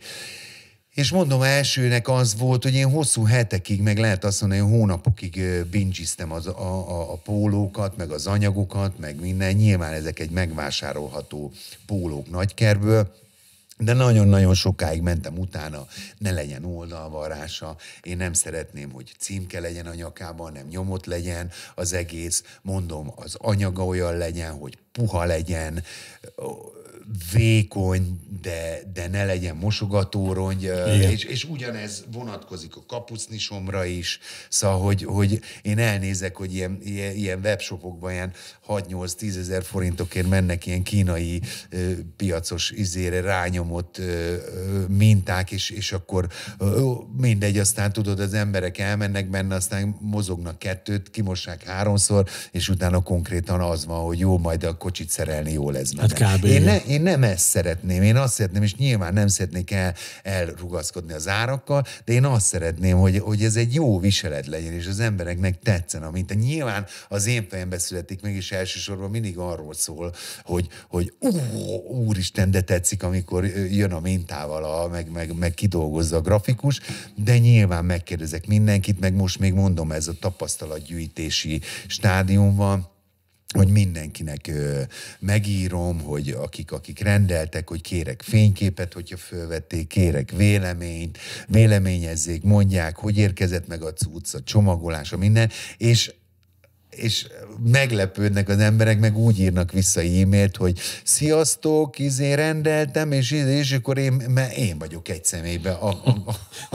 És mondom, elsőnek az volt, hogy én hosszú hetekig, meg lehet azt mondani, hogy hónapokig bingiztem az, a, a, a pólókat, meg az anyagokat, meg minden. Nyilván ezek egy megvásárolható pólók nagykerből, de nagyon-nagyon sokáig mentem utána, ne legyen oldalvarása, én nem szeretném, hogy címke legyen a nyakában, nem nyomot legyen az egész, mondom, az anyaga olyan legyen, hogy puha legyen, vékony, de, de ne legyen mosogató, rongy, és, és ugyanez vonatkozik a kapucnisomra is, szóval, hogy, hogy én elnézek, hogy ilyen, ilyen, ilyen webshopokban ilyen 6-8-10 ezer forintokért mennek ilyen kínai ö, piacos izére rányomott ö, minták, és, és akkor ö, mindegy, aztán tudod, az emberek elmennek benne, aztán mozognak kettőt, kimossák háromszor, és utána konkrétan az van, hogy jó, majd a kocsit szerelni, jó lesz Hát kb. Én, ne, én nem ezt szeretném, én azt szeretném, és nyilván nem szeretnék el, elrugaszkodni az árakkal, de én azt szeretném, hogy, hogy ez egy jó viselet legyen, és az embereknek tetszen, amint nyilván az én fejembe születik meg, és elsősorban mindig arról szól, hogy, hogy ú, úristen, de tetszik, amikor jön a mintával, a, meg, meg, meg kidolgozza a grafikus, de nyilván megkérdezek mindenkit, meg most még mondom, ez a tapasztalatgyűjtési stádium van, hogy mindenkinek ö, megírom, hogy akik, akik rendeltek, hogy kérek fényképet, hogyha fölvették, kérek véleményt, véleményezzék, mondják, hogy érkezett meg a cucc, a csomagolása, minden, és és meglepődnek az emberek, meg úgy írnak vissza e-mailt, hogy sziasztok, izé rendeltem, és izé, és akkor én, mert én vagyok egy személybe, a, a,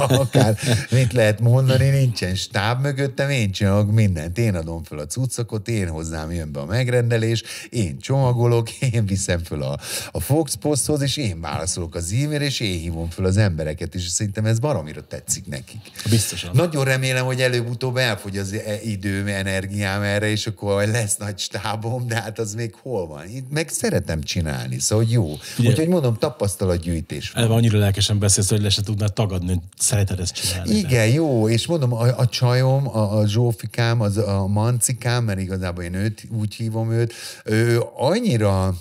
a, akár mit lehet mondani, nincsen stáb mögöttem, én csinálok mindent, én adom fel a cuccokot, én hozzám jön be a megrendelés, én csomagolok, én viszem fel a, a Fox Posthoz, és én válaszolok az e-mail, és én hívom fel az embereket, és szerintem ez baromira tetszik nekik. Biztosan. Nagyon remélem, hogy előbb-utóbb elfogy az e-, időm, energiám, erre, és akkor lesz nagy stábom, de hát az még hol van? Én meg szeretem csinálni, szóval jó. Ugye, Úgyhogy mondom, tapasztalatgyűjtés van. Annyira lelkesen beszélsz, hogy le se tudnád tagadni, hogy szereted ezt csinálni. Igen, de. jó, és mondom, a, a csajom, a, a Zsófikám, az, a Mancikám, mert igazából én őt úgy hívom őt, ő annyira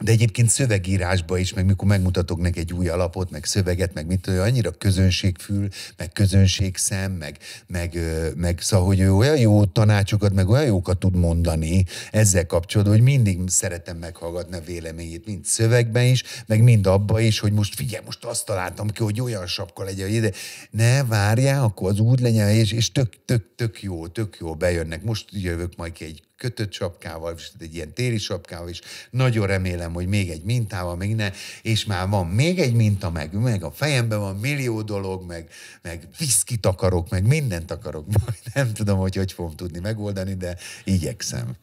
de egyébként szövegírásba is, meg mikor megmutatok neki egy új alapot, meg szöveget, meg mit tudja, annyira közönségfül, meg közönségszem, meg, meg, meg szóval, hogy ő olyan jó tanácsokat, meg olyan jókat tud mondani ezzel kapcsolatban, hogy mindig szeretem meghallgatni a véleményét, mind szövegben is, meg mind abba is, hogy most figyelj, most azt találtam ki, hogy olyan sapka legyen, hogy ide. Ne, várjál, akkor az úgy legyen, és, és tök, tök, tök jó, tök jó bejönnek. Most jövök majd ki egy kötött sapkával, és egy ilyen téli sapkával, és nagyon remélem, hogy még egy mintával, még ne, és már van még egy minta, meg, meg a fejemben van millió dolog, meg, meg viszkit akarok, meg mindent akarok. [LAUGHS] Nem tudom, hogy hogy fogom tudni megoldani, de igyekszem.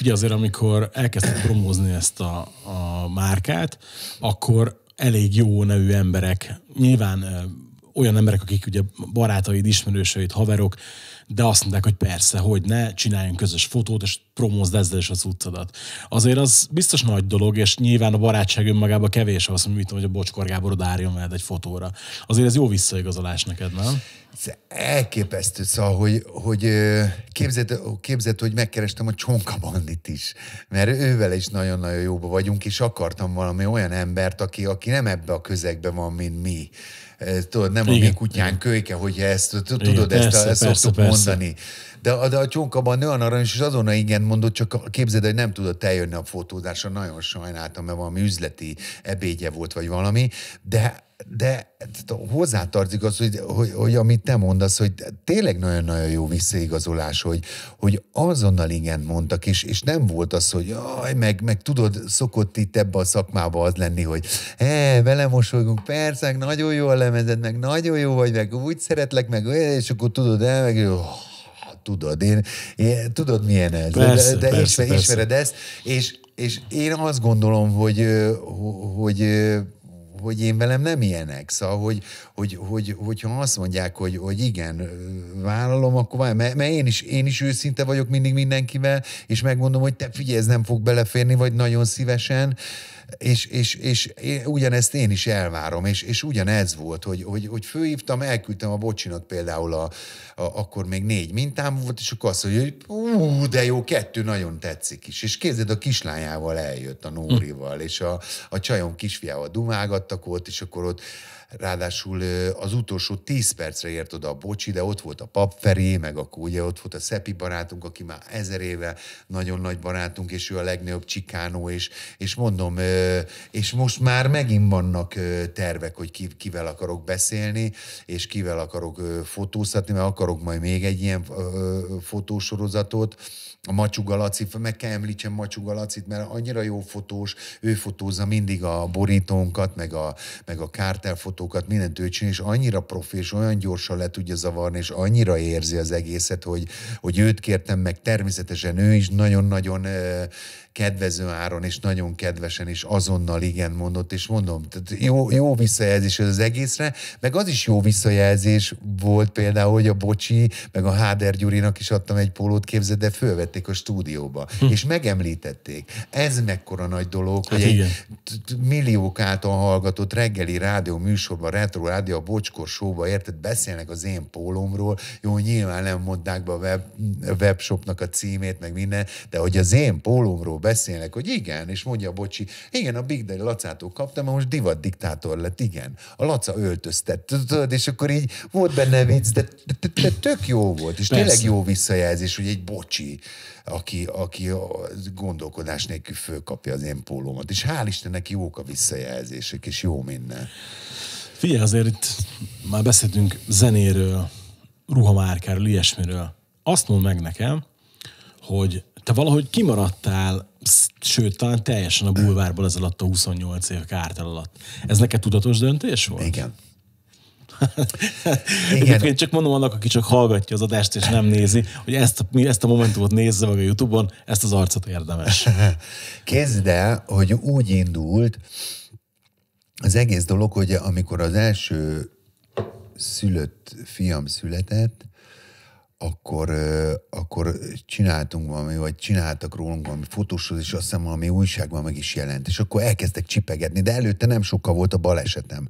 Ugye azért, amikor elkezdtem promózni ezt a, a márkát, akkor elég jó nevű emberek, nyilván olyan emberek, akik ugye barátaid, ismerősöid, haverok, de azt mondták, hogy persze, hogy ne csináljunk közös fotót, és promózd ezzel is az utcadat. Azért az biztos nagy dolog, és nyilván a barátság önmagában kevés azt mondom, hogy a Bocskor Gábor odárjon veled egy fotóra. Azért ez jó visszaigazolás neked, nem? Ez elképesztő, szóval, hogy, hogy képzett, képzett, hogy megkerestem a Csonka Bandit is, mert ővel is nagyon-nagyon jóba vagyunk, és akartam valami olyan embert, aki, aki nem ebbe a közegbe van, mint mi Eh, tudod, nem Igen. a mi kutyánk kölyke, hogyha ezt tudod, Igen, ezt persze, a, persze, szoktuk persze. mondani. De, de a csonkaban olyan aranyos, és azonnal igen mondott, csak képzeld, hogy nem tudott eljönni a fotózásra, nagyon sajnáltam, mert valami üzleti ebédje volt, vagy valami, de de hozzátartozik az, hogy, hogy, hogy amit te mondasz, hogy tényleg nagyon-nagyon jó visszaigazolás, hogy, hogy azonnal igen mondtak, és, és nem volt az, hogy jaj, meg, meg tudod, szokott itt ebbe a szakmába az lenni, hogy e, vele mosolygunk, persze, nagyon jó a lemezed, meg nagyon jó vagy, meg úgy szeretlek, meg és akkor tudod, el, meg oh, tudod. Én, én, tudod, milyen ez. Persze, de de persze, ismer, persze. ismered ezt, és, és én azt gondolom, hogy, hogy hogy én velem nem ilyenek. Szóval, hogy, hogy, hogy, hogyha azt mondják, hogy, hogy igen, vállalom, akkor vállalom. Mert, mert én, is, én is őszinte vagyok mindig mindenkivel, és megmondom, hogy te figyelj, ez nem fog beleférni, vagy nagyon szívesen és, és, és ugyanezt én is elvárom, és, és ugyanez volt, hogy, hogy, hogy főhívtam, elküldtem a bocsinat például, a, a, akkor még négy mintám volt, és akkor azt mondja, hogy ú, de jó, kettő nagyon tetszik is. És képzeld, a kislányával eljött, a Nórival, és a, a csajom kisfiával dumágat, maradtak ott, és akkor ott ráadásul az utolsó tíz percre ért oda a bocsi, de ott volt a Feri, meg akkor ugye ott volt a Szepi barátunk, aki már ezer éve nagyon nagy barátunk, és ő a legnagyobb csikánó, és, és mondom, és most már megint vannak tervek, hogy kivel akarok beszélni, és kivel akarok fotóztatni, mert akarok majd még egy ilyen fotósorozatot, a Macsuga Laci, meg kell említsem Macsuga Lacit, mert annyira jó fotós, ő fotózza mindig a borítónkat, meg a, meg a kártel autókat, mindent ő csinál, és annyira profi, és olyan gyorsan le tudja zavarni, és annyira érzi az egészet, hogy, hogy őt kértem meg, természetesen ő is nagyon-nagyon kedvező áron, és nagyon kedvesen, és azonnal igen mondott, és mondom, tehát jó, jó visszajelzés ez az egészre, meg az is jó visszajelzés volt például, hogy a Bocsi, meg a Háder Gyurinak is adtam egy pólót, képzett, de fölvették a stúdióba, hm. és megemlítették. Ez mekkora nagy dolog, hát hogy igen. egy milliók által hallgatott reggeli rádió műsor műsorban, Retro Rádió, a Bocskor Showba, érted, beszélnek az én pólomról, jó, nyilván nem mondták be a web, webshopnak a címét, meg minden, de hogy az én pólomról beszélnek, hogy igen, és mondja a Bocsi, igen, a Big Daddy Lacától kaptam, mert most divat diktátor lett, igen. A Laca öltöztett, tudod, és akkor így volt benne vicc, de, de, de tök jó volt, és tényleg jó visszajelzés, hogy egy Bocsi, aki, aki a gondolkodás nélkül fölkapja az én pólómat, és hál' Istennek jók a visszajelzések, és jó minden. Figyelj, azért itt már beszéltünk zenéről, ruhamárkáról, ilyesmiről. Azt mond meg nekem, hogy te valahogy kimaradtál, sőt, talán teljesen a bulvárból ez alatt a 28 év kártel alatt. Ez neked tudatos döntés volt? Igen. [LAUGHS] Igen. Egyébként csak mondom annak, aki csak hallgatja az adást és nem nézi, hogy ezt, mi ezt a momentumot nézze meg a Youtube-on, ezt az arcot érdemes. [LAUGHS] Kezd el, hogy úgy indult, az egész dolog, hogy amikor az első szülött fiam született, akkor, akkor csináltunk valami, vagy csináltak rólunk valami fotóshoz, és azt hiszem valami újságban meg is jelent. És akkor elkezdtek csipegetni, de előtte nem sokkal volt a balesetem.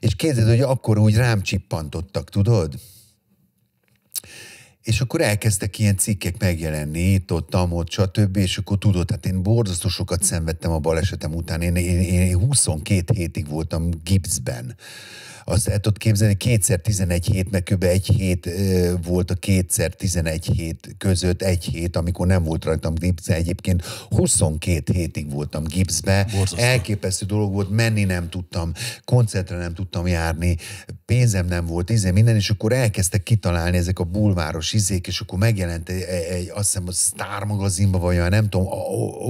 És képzeld, hogy akkor úgy rám csippantottak, tudod? és akkor elkezdtek ilyen cikkek megjelenni, itt, ott, amott, stb. És akkor tudod, hát én borzasztó sokat szenvedtem a balesetem után. Én, én, én 22 hétig voltam gipszben. Azt el tudod képzelni, kétszer 11 hétnek kb. egy hét volt a kétszer 11 hét között egy hét, amikor nem volt rajtam gipsz. Egyébként 22 hétig voltam gipszbe. Borzasztó. Elképesztő dolog volt, menni nem tudtam, koncertre nem tudtam járni, pénzem nem volt, izé minden, és akkor elkezdtek kitalálni ezek a bulváros izék, és akkor megjelent egy, egy azt hiszem, a Star magazinba, vagy olyan, nem tudom,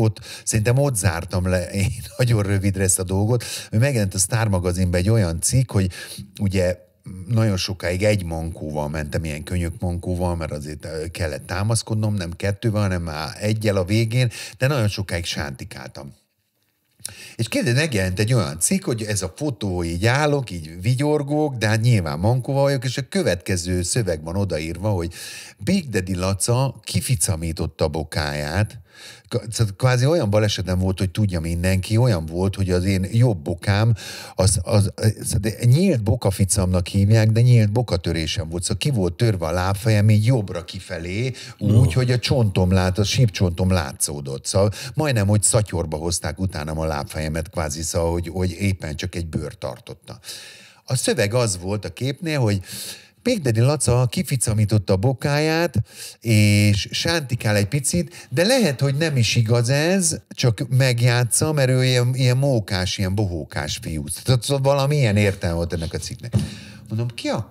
ott, szerintem ott zártam le én nagyon rövidre ezt a dolgot, hogy megjelent a Star magazinba egy olyan cikk, hogy ugye nagyon sokáig egy mankóval mentem, ilyen könyök mankóval, mert azért eh, kellett támaszkodnom, nem kettővel, hanem már egyel a végén, de nagyon sokáig sántikáltam. És kérdezik, megjelent egy olyan cikk, hogy ez a fotó, így állok, így vigyorgok, de hát nyilván mankóval vagyok, és a következő szöveg van odaírva, hogy Big Daddy Laca kificamította bokáját, kvázi olyan balesetem volt, hogy tudja mindenki, olyan volt, hogy az én jobb bokám, az, az, az az nyílt bokaficamnak hívják, de nyílt bokatörésem volt, szóval ki volt törve a lábfejem így jobbra kifelé, úgy, oh. hogy a csontom lát, a sípcsontom látszódott. Szóval majdnem, hogy szatyorba hozták utánam a lábfejemet, kvázi szóval, hogy, hogy éppen csak egy bőr tartotta. A szöveg az volt a képnél, hogy Pékdeni Laca kificamította a bokáját, és sántikál egy picit, de lehet, hogy nem is igaz ez, csak megjátsza, mert ő ilyen, ilyen mókás, ilyen bohókás fiú. Tehát szóval valami ilyen értelme volt ennek a cikknek. Mondom, ki a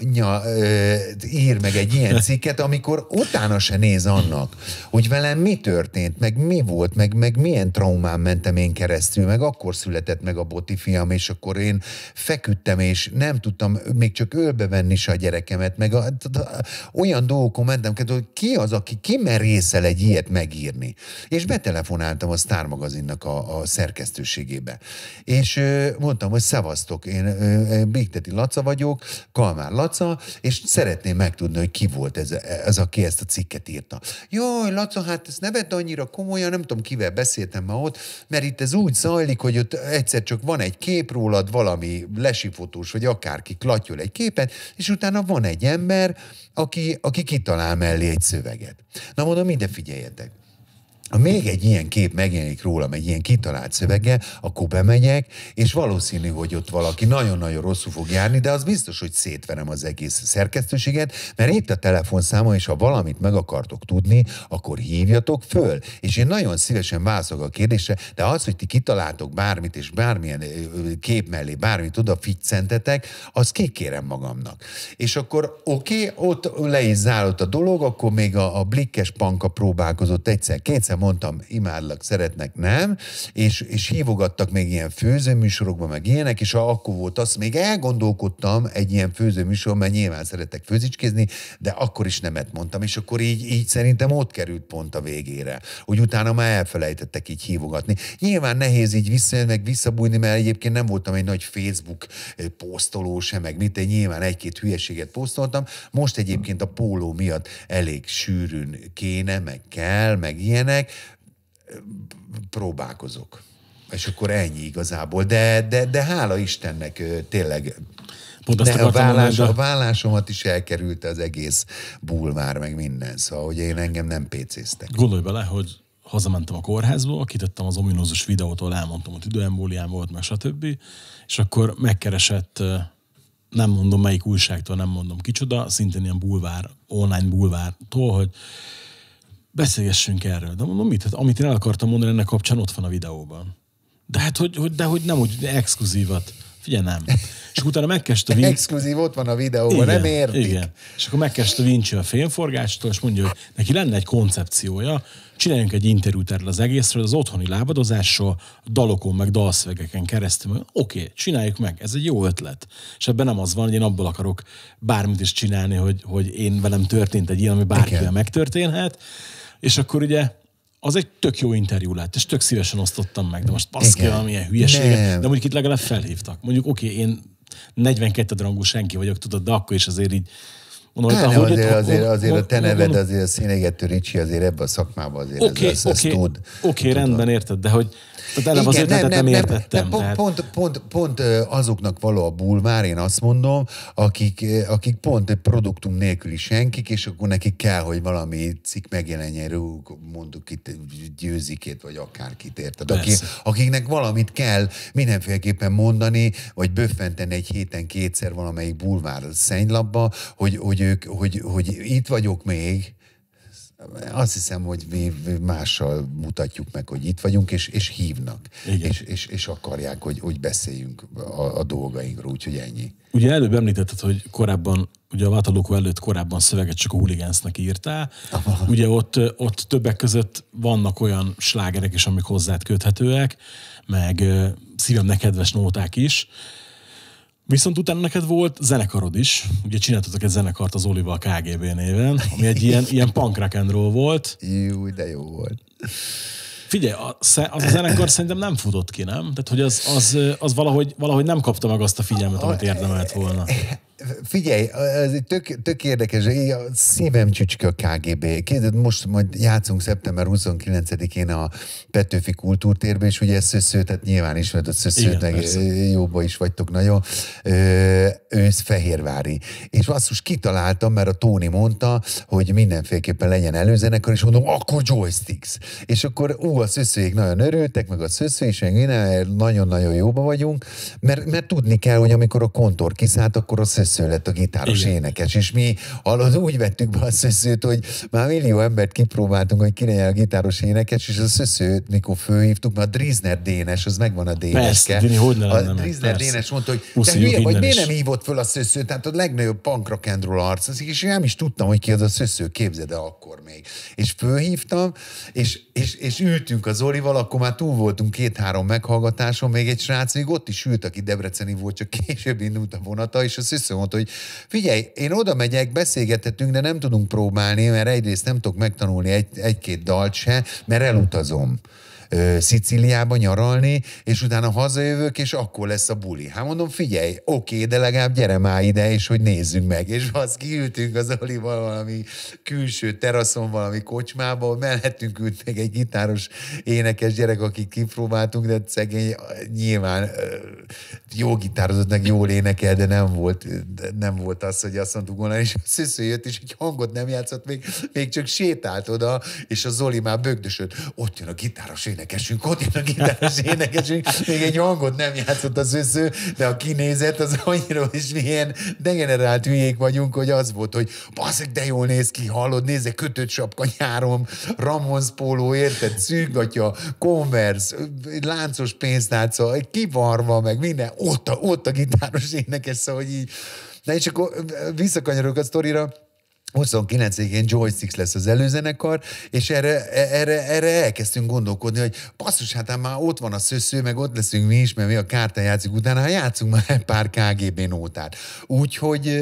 anyja ö, ír meg egy ilyen [LAUGHS] cikket, amikor utána se néz annak, hogy velem mi történt, meg mi volt, meg, meg milyen traumán mentem én keresztül, meg akkor született meg a boti fiam, és akkor én feküdtem, és nem tudtam még csak ölbe venni se a gyerekemet, meg a, olyan dolgokon mentem, hogy ki az, aki merészel egy ilyet megírni. És betelefonáltam a Star magazinnak a, a szerkesztőségébe. És ö, mondtam, hogy szevasztok, én ö, Big Laca vagyok, Kalmár Kálmán Laca, és szeretném megtudni, hogy ki volt ez, ez aki ezt a cikket írta. Jaj, Laca, hát ezt ne vedd annyira komolyan, nem tudom, kivel beszéltem ma ott, mert itt ez úgy zajlik, hogy ott egyszer csak van egy kép rólad, valami lesifotós, vagy akárki klatyol egy képet, és utána van egy ember, aki, aki kitalál mellé egy szöveget. Na mondom, ide figyeljetek ha még egy ilyen kép megjelenik rólam, egy ilyen kitalált szövege, akkor bemegyek, és valószínű, hogy ott valaki nagyon-nagyon rosszul fog járni, de az biztos, hogy szétverem az egész szerkesztőséget, mert itt a telefonszáma, és ha valamit meg akartok tudni, akkor hívjatok föl. És én nagyon szívesen válaszolok a kérdésre, de az, hogy ti kitaláltok bármit, és bármilyen kép mellé bármit oda ficcentetek, azt kikérem magamnak. És akkor oké, okay, ott le is zárult a dolog, akkor még a, a blikkes panka próbálkozott egyszer, kétszer, mondtam, imádlak, szeretnek, nem, és, és hívogattak még ilyen főzőműsorokba meg ilyenek, és akkor volt azt, még elgondolkodtam egy ilyen főzőműsorban, mert nyilván szeretek főzicskézni, de akkor is nemet mondtam, és akkor így, így szerintem ott került pont a végére, hogy utána már elfelejtettek így hívogatni. Nyilván nehéz így vissza, meg visszabújni, mert egyébként nem voltam egy nagy Facebook eh, posztoló sem, meg mit, nyilván egy-két hülyeséget posztoltam. Most egyébként a póló miatt elég sűrűn kéne, meg kell, meg ilyenek, próbálkozok. És akkor ennyi igazából. De, de, de hála Istennek tényleg Pont azt ne, a, vállás, a vállásomat is elkerült az egész bulvár, meg minden. Szóval, hogy én engem nem pécéztek. Gondolj bele, hogy hazamentem a kórházba, kitettem az ominózus videót, elmondtam, hogy tüdőembóliám volt, meg stb. És akkor megkeresett, nem mondom melyik újságtól, nem mondom kicsoda, szintén ilyen bulvár, online bulvártól, hogy beszélgessünk erről. De mondom, mit? Hát, amit én el akartam mondani ennek kapcsán, ott van a videóban. De hát, hogy, hogy, de hogy nem úgy exkluzívat. Figyelj, nem. És utána megkeste Vinci... Exkluzív ott van a videóban, igen, nem értik. Igen. És akkor megkeste Vinci a fényforgástól, és mondja, hogy neki lenne egy koncepciója, csináljunk egy interjút erről az egészről, az otthoni lábadozásról, dalokon, meg dalszövegeken keresztül. Oké, okay, csináljuk meg, ez egy jó ötlet. És ebben nem az van, hogy én abból akarok bármit is csinálni, hogy, hogy én velem történt egy ilyen, ami bárkivel megtörténhet, és akkor ugye az egy tök jó interjú lett, és tök szívesen osztottam meg, de most baszki, milyen hülyeség. De mondjuk itt legalább felhívtak. Mondjuk oké, okay, én 42 rangú senki vagyok, tudod, de akkor is azért így Mondom, hogy azért, azért, azért, azért a te neved, azért a színegető Ricsi azért ebben a szakmában azért okay, ez, okay, ezt tud. Oké, okay, rendben érted, de hogy tehát az ötletet nem, nem, nem értettem. Nem, tehát... pont, pont, pont, azoknak való a bulvár, én azt mondom, akik, akik pont egy produktum nélküli senkik, és akkor nekik kell, hogy valami cikk megjelenjen rúg, mondjuk itt győzikét, vagy akárkit, érted? Aki, akiknek valamit kell mindenféleképpen mondani, vagy böffenteni egy héten kétszer valamelyik bulvár szennylapba, hogy, hogy, ők, hogy, hogy itt vagyok még, azt hiszem, hogy mi mással mutatjuk meg, hogy itt vagyunk, és, és hívnak. És, és, és akarják, hogy, hogy beszéljünk a, a dolgainkról, úgyhogy ennyi. Ugye előbb említetted, hogy korábban, ugye a Vátalókó előtt korábban szöveget csak a hooligansnak írtál. Aha. Ugye ott, ott többek között vannak olyan slágerek is, amik hozzád köthetőek, meg szívemnek kedves nóták is. Viszont utána neked volt zenekarod is. Ugye csináltatok egy zenekart az Olival KGB néven, ami egy ilyen, ilyen punk rock and roll volt. Jó, de jó volt. Figyelj, az a zenekar szerintem nem futott ki, nem? Tehát, hogy az, az, az valahogy, valahogy nem kapta meg azt a figyelmet, amit érdemelt volna. [LAUGHS] Figyelj, ez egy tök, tök érdekes, a szívem a KGB. Kérdez, most majd játszunk szeptember 29-én a Petőfi Kultúrtérbe, és ugye szösző, tehát nyilván is, mert a szöszőt, meg jóba is vagytok nagyon. Ősz Fehérvári. És azt, most kitaláltam, mert a Tóni mondta, hogy mindenféleképpen legyen előzenekar, és mondom, akkor joysticks. És akkor ú, a szöszőjék nagyon örültek, meg a szösző is, nagyon-nagyon jóba vagyunk, mert, mert tudni kell, hogy amikor a kontor kiszállt, akkor a szösző először lett a gitáros Igen. énekes, és mi alatt úgy vettük be a szöszőt, hogy már millió embert kipróbáltunk, hogy ki legyen a gitáros énekes, és a szöszőt, mikor fölhívtuk, mert a Drizner Dénes, az megvan a Déneske. Persze, hogy ne a Drizner persze. Dénes mondta, hogy Uszíjuk te hülye, vagy miért nem hívott föl a szöszőt, tehát a legnagyobb punk rock and roll arc, és én nem is tudtam, hogy ki az a Szősző, képzede akkor még. És fölhívtam, és, és, és ültünk az Olival, akkor már túl voltunk két-három meghallgatáson, még egy srác még ott is ült, aki Debreceni volt, csak később indult a vonata, és a Szősző mondta, hogy figyelj, én oda megyek, beszélgethetünk, de nem tudunk próbálni, mert egyrészt nem tudok megtanulni egy, egy-két dalt se, mert elutazom. Sziciliába nyaralni, és utána hazajövök, és akkor lesz a buli. Hát mondom, figyelj, oké, de legalább gyere már ide, és hogy nézzünk meg. És azt kiültünk az Oli valami külső teraszon, valami kocsmába, mellettünk ült meg egy gitáros énekes gyerek, akit kipróbáltunk, de szegény nyilván jó gitározott, meg jól énekel, de nem volt, nem volt az, hogy azt mondtuk volna, és a Szösző jött, és egy hangot nem játszott, még, még csak sétált oda, és a Zoli már bögdösött. Ott jön a gitáros énekes énekesünk, ott jön a gitáros énekesünk, még egy hangot nem játszott az össző, de a kinézet az annyira is milyen degenerált hülyék vagyunk, hogy az volt, hogy baszik, de jól néz ki, hallod, nézze, kötött sapka nyárom, Ramon póló, érted, szűgatja, Converse, láncos pénztárca, kivarva, meg minden, ott a, ott a gitáros énekes, szóval hogy így. Na és akkor visszakanyarok a sztorira, 29-én Joy Six lesz az előzenekar, és erre, e, erre, erre elkezdtünk gondolkodni, hogy basszus, hát már ott van a szösző, meg ott leszünk mi is, mert mi a kártán játszunk utána, hát játszunk már pár KGB nótát. Úgyhogy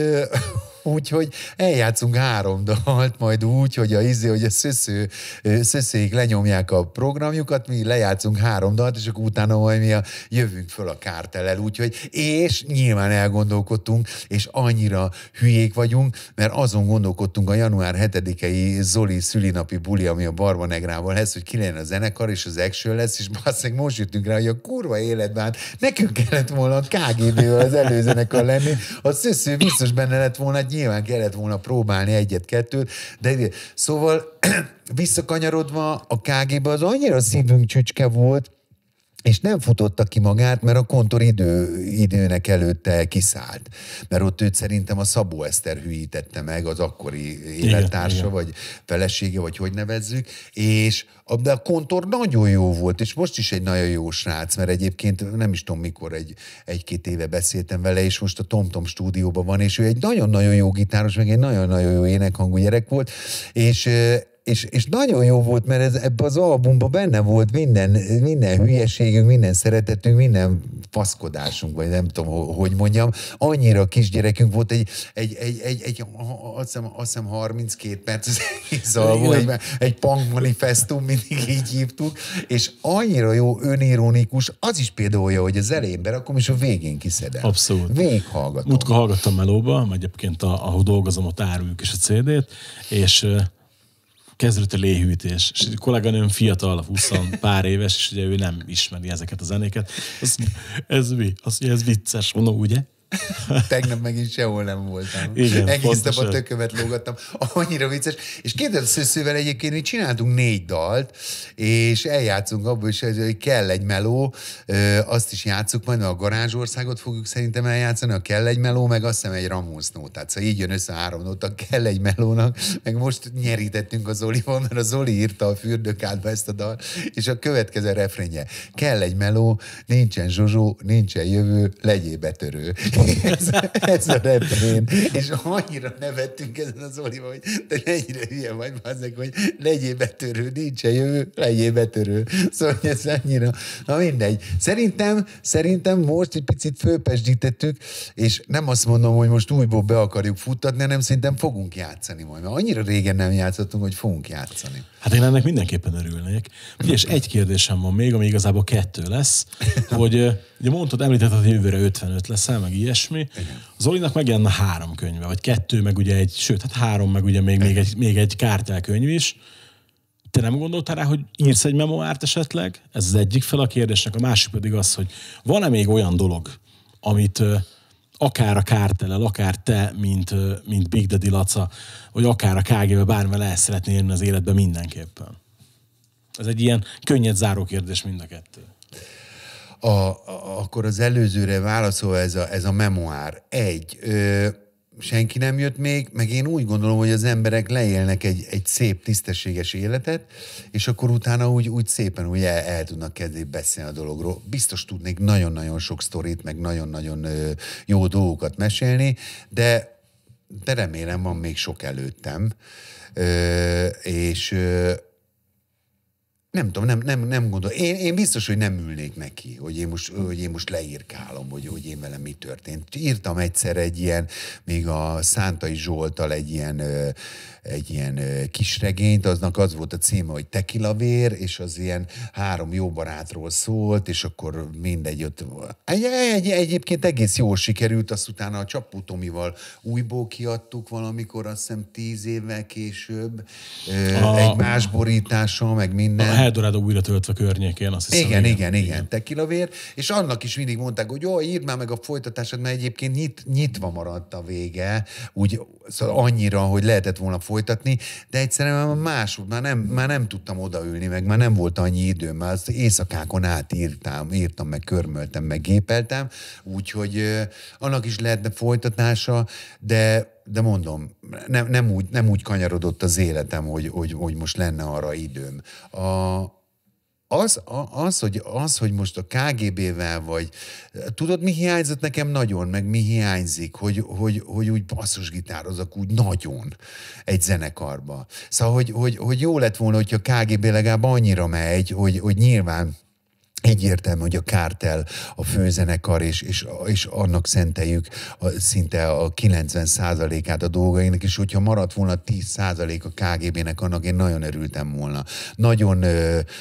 Úgyhogy eljátszunk három dalt, majd úgy, hogy a izé, hogy a szösző, szöszőik lenyomják a programjukat, mi lejátszunk három dalt, és akkor utána majd mi a, jövünk föl a kártelel, úgyhogy, és nyilván elgondolkodtunk, és annyira hülyék vagyunk, mert azon gondolkodtunk a január 7-i Zoli szülinapi buli, ami a Negrával lesz, hogy ki lenne a zenekar, és az action lesz, és basszeg most jöttünk rá, hogy a kurva életben, hát nekünk kellett volna a KGB-vel az előzenekar lenni, a szösző biztos benne lett volna egy nyilván kellett volna próbálni egyet-kettőt, de szóval [CLEARS THROAT] visszakanyarodva a KG-be az annyira szívünk csücske volt, és nem futotta ki magát, mert a kontor idő, időnek előtte kiszállt. Mert ott őt szerintem a Szabó Eszter hűítette meg, az akkori élettársa, igen, vagy felesége, vagy hogy nevezzük, és a, de a kontor nagyon jó volt, és most is egy nagyon jó srác, mert egyébként nem is tudom mikor, egy, egy-két éve beszéltem vele, és most a TomTom stúdióban van, és ő egy nagyon-nagyon jó gitáros, meg egy nagyon-nagyon jó énekhangú gyerek volt, és és, és nagyon jó volt, mert ez, ebbe az albumban benne volt minden, minden hülyeségünk, minden szeretetünk, minden faszkodásunk, vagy nem tudom, hogy mondjam. Annyira kisgyerekünk volt, egy, egy, egy, egy, egy azt, hiszem, azt hiszem 32 perc az egész album, egy, egy punk manifestum, mindig így hívtuk, és annyira jó önironikus, az is például, hogy az elején berakom, és a végén kiszedem. Abszolút. Végig Mutka hallgattam melóba, egyébként ahol dolgozom, ott áruljuk is a CD-t, és kezdődött a léhűtés, és egy kolléganőm fiatal, 20 pár éves, és ugye ő nem ismeri ezeket a zenéket. Ez, ez mi? Azt ez vicces, mondom, ugye? Tegnap megint sehol nem voltam. Igen, Egész nap a tökömet lógattam. Annyira vicces. És képzeld, szőszővel egyébként mi csináltunk négy dalt, és eljátszunk abból is, hogy kell egy meló, azt is játszuk majd, mert a garázsországot fogjuk szerintem eljátszani, a kell egy meló, meg azt hiszem egy Ramones Tehát Szóval így jön össze három nóta, kell egy melónak, meg most nyerítettünk a Zolival, mert a Zoli írta a fürdőkádba ezt a dal, és a következő refrénje. Kell egy meló, nincsen zsuzsó, nincsen jövő, legyél betörő ez, ez a refrén. És annyira nevettünk ezen az Olival, hogy te ennyire hülye vagy, bazzeg, hogy legyél betörő, nincsen jövő, legyél betörő. Szóval ez annyira, na mindegy. Szerintem, szerintem most egy picit fölpesdítettük, és nem azt mondom, hogy most újból be akarjuk futtatni, hanem szerintem fogunk játszani majd. Mert annyira régen nem játszottunk, hogy fogunk játszani. Hát én ennek mindenképpen örülnék. És egy kérdésem van még, ami igazából kettő lesz, hogy ugye mondtad, említetted, hogy jövőre 55 leszel, meg ilyen, ilyesmi. Igen. Zolinak megjelenne három könyve, vagy kettő, meg ugye egy, sőt, hát három, meg ugye még, még egy, még egy kártyákönyv is. Te nem gondoltál rá, hogy írsz egy memoárt esetleg? Ez az egyik fel a kérdésnek, a másik pedig az, hogy van-e még olyan dolog, amit akár a kártelel, akár te, mint, mint Big Daddy Laca, vagy akár a KG-be bármivel el szeretnél élni az életbe mindenképpen? Ez egy ilyen könnyed záró kérdés mind a kettő a, a, akkor az előzőre válaszol ez a, ez a memoár. Egy, ö, senki nem jött még, meg én úgy gondolom, hogy az emberek leélnek egy, egy szép, tisztességes életet, és akkor utána úgy, úgy szépen úgy el, el tudnak kezdeni beszélni a dologról. Biztos tudnék nagyon-nagyon sok sztorit, meg nagyon-nagyon jó dolgokat mesélni, de, de remélem van még sok előttem. Ö, és nem tudom, nem, nem, nem gondolom. Én, én biztos, hogy nem ülnék neki, hogy én most, hogy én most leírkálom, hogy, hogy én velem mi történt. Írtam egyszer egy ilyen, még a Szántai Zsoltal egy ilyen ö, egy ilyen kis regényt, aznak az volt a címe, hogy tekilavér vér, és az ilyen három jó barátról szólt, és akkor mindegy ott. Egy, egy, egyébként egész jól sikerült, azt utána a Csapú Tomival újból kiadtuk valamikor, azt hiszem tíz évvel később, a, egy más borítása, meg minden. A Eldorado újra töltve környékén, azt hiszem. Igen, igen, igen, igen, igen. vér, és annak is mindig mondták, hogy jó, írd már meg a folytatásod, mert egyébként nyit, nyitva maradt a vége, úgy szóval annyira, hogy lehetett volna folytatni, folytatni, de egyszerűen már máshogy, már nem, már nem tudtam odaülni, meg már nem volt annyi időm, már az éjszakákon át írtam, írtam, meg körmöltem, meg gépeltem, úgyhogy annak is lehetne folytatása, de de mondom, nem, nem, úgy, nem úgy kanyarodott az életem, hogy, hogy, hogy most lenne arra időm. A, az, az, hogy, az, hogy most a KGB-vel vagy, tudod, mi hiányzott nekem nagyon, meg mi hiányzik, hogy, hogy, hogy úgy gitározok úgy nagyon egy zenekarba. Szóval, hogy, hogy, hogy jó lett volna, hogyha a KGB legalább annyira megy, hogy, hogy nyilván egyértelmű, hogy a kártel, a főzenekar és, és, és annak szenteljük a, szinte a 90%-át a dolgainak, és hogyha maradt volna 10% a KGB-nek, annak én nagyon örültem volna. Nagyon,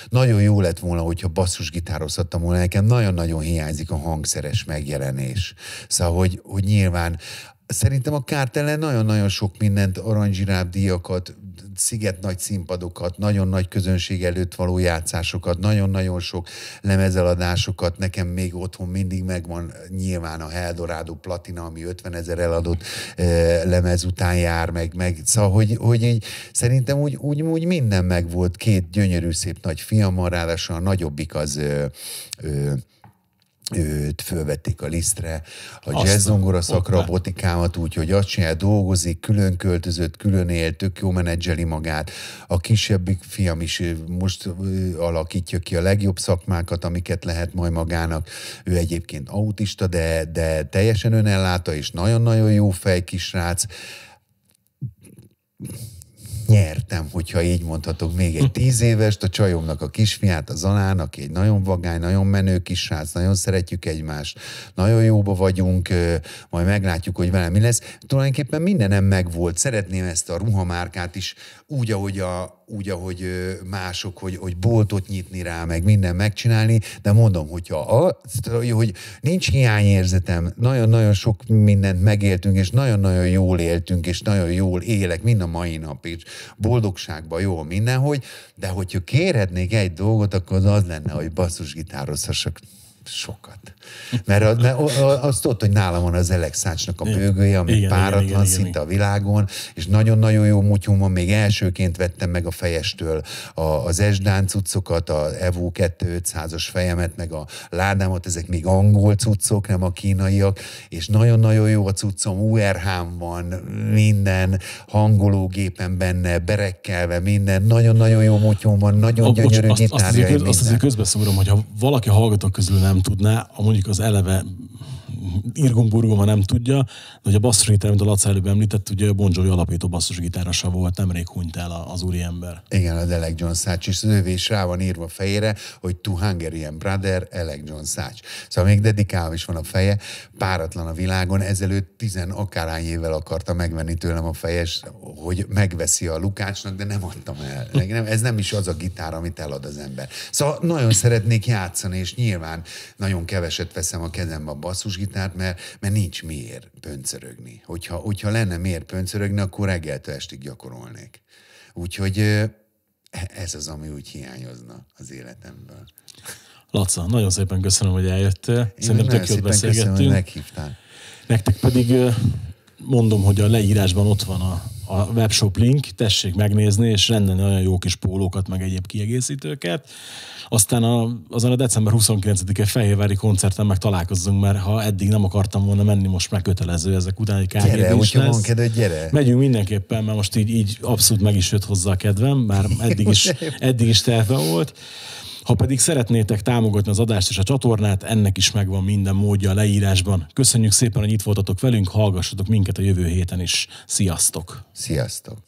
nagyon jó lett volna, hogyha basszusgitározhattam volna, nekem nagyon-nagyon hiányzik a hangszeres megjelenés. Szóval, hogy, hogy nyilván szerintem a kártelen nagyon-nagyon sok mindent, aranyzsiráb díjakat, sziget nagy színpadokat, nagyon nagy közönség előtt való játszásokat, nagyon-nagyon sok lemezeladásokat, nekem még otthon mindig megvan nyilván a Heldorado Platina, ami 50 ezer eladott eh, lemez után jár, meg, meg szóval, hogy, hogy így, szerintem úgy, úgy, úgy minden megvolt, két gyönyörű szép nagy fiam van, ráadásul a nagyobbik az ö, eh, ö, eh, őt fölvették a lisztre, a jazzzongora szakrabotikámat, úgyhogy azt csinál, dolgozik, külön költözött, külön él, tök jó menedzseli magát. A kisebbik fiam is most alakítja ki a legjobb szakmákat, amiket lehet majd magának. Ő egyébként autista, de, de teljesen önelláta, és nagyon-nagyon jó fej kisrác nyertem, hogyha így mondhatok, még egy [LAUGHS] tíz évest, a csajomnak a kisfiát, a Alán, aki egy nagyon vagány, nagyon menő kis srác, nagyon szeretjük egymást, nagyon jóba vagyunk, majd meglátjuk, hogy vele mi lesz. Tulajdonképpen mindenem megvolt. Szeretném ezt a ruhamárkát is úgy, ahogy, a, úgy, ahogy mások, hogy, hogy boltot nyitni rá, meg minden megcsinálni, de mondom, hogyha az hogy nincs hiányérzetem, nagyon-nagyon sok mindent megéltünk, és nagyon-nagyon jól éltünk, és nagyon jól élek, mind a mai nap is, boldogságban jó mindenhogy, de hogyha kérhetnék egy dolgot, akkor az az lenne, hogy basszusgitározhassak sokat. Mert azt ott, hogy nálam van az Elexácsnak a bőgője, ami igen, páratlan igen, igen, szinte igen. a világon, és nagyon-nagyon jó mutyum van, még elsőként vettem meg a fejestől a, az Esdán cuccokat, a Evo 2500-as fejemet, meg a ládámat, ezek még angol cuccok, nem a kínaiak, és nagyon-nagyon jó a cuccom, urh van, minden, hangológépen benne, berekkelve, minden, nagyon-nagyon jó mutyum van, nagyon o, gyönyörű gitárjaim. Azt, azt, azt azért közbeszúrom, hogyha valaki hallgatók közül nem tudná, amúgy mondjuk az eleve Irgumburgum, ha nem tudja, de hogy a basszusgitár, mint a Laca előbb említett, ugye a Bon Jovi alapító basszusgitárosa volt, nemrég hunyt el az úriember. Igen, az Elek John Szács, és az ővé is rá van írva fejére, hogy Two Hungarian Brother, Elek John Szács. Szóval még dedikálva is van a feje, páratlan a világon, ezelőtt tizen akárhány évvel akarta megvenni tőlem a fejes, hogy megveszi a Lukácsnak, de nem adtam el. Nem, ez nem is az a gitár, amit elad az ember. Szóval nagyon szeretnék játszani, és nyilván nagyon keveset veszem a kezembe a basszusgitár, tehát mert, mert nincs miért pöncörögni. Hogyha, hogyha lenne miért pöncörögni, akkor reggeltől estig gyakorolnék. Úgyhogy e, ez az, ami úgy hiányozna az életemből. Laca, nagyon szépen köszönöm, hogy eljöttél. Szerintem tök jól beszélgettünk. Köszönöm, Nektek pedig mondom, hogy a leírásban ott van a a webshop link, tessék megnézni, és rendelni olyan jó kis pólókat, meg egyéb kiegészítőket. Aztán a, azon a december 29-e fehérvári koncerten meg találkozzunk, mert ha eddig nem akartam volna menni, most meg kötelező ezek után egy kárnyéd gyere, is lesz. Van gyere. Megyünk mindenképpen, mert most így, így abszolút meg is jött hozzá a kedvem, már [LAUGHS] eddig is, eddig is terve volt. Ha pedig szeretnétek támogatni az adást és a csatornát, ennek is megvan minden módja a leírásban. Köszönjük szépen, hogy itt voltatok velünk, hallgassatok minket a jövő héten is. Sziasztok! Sziasztok!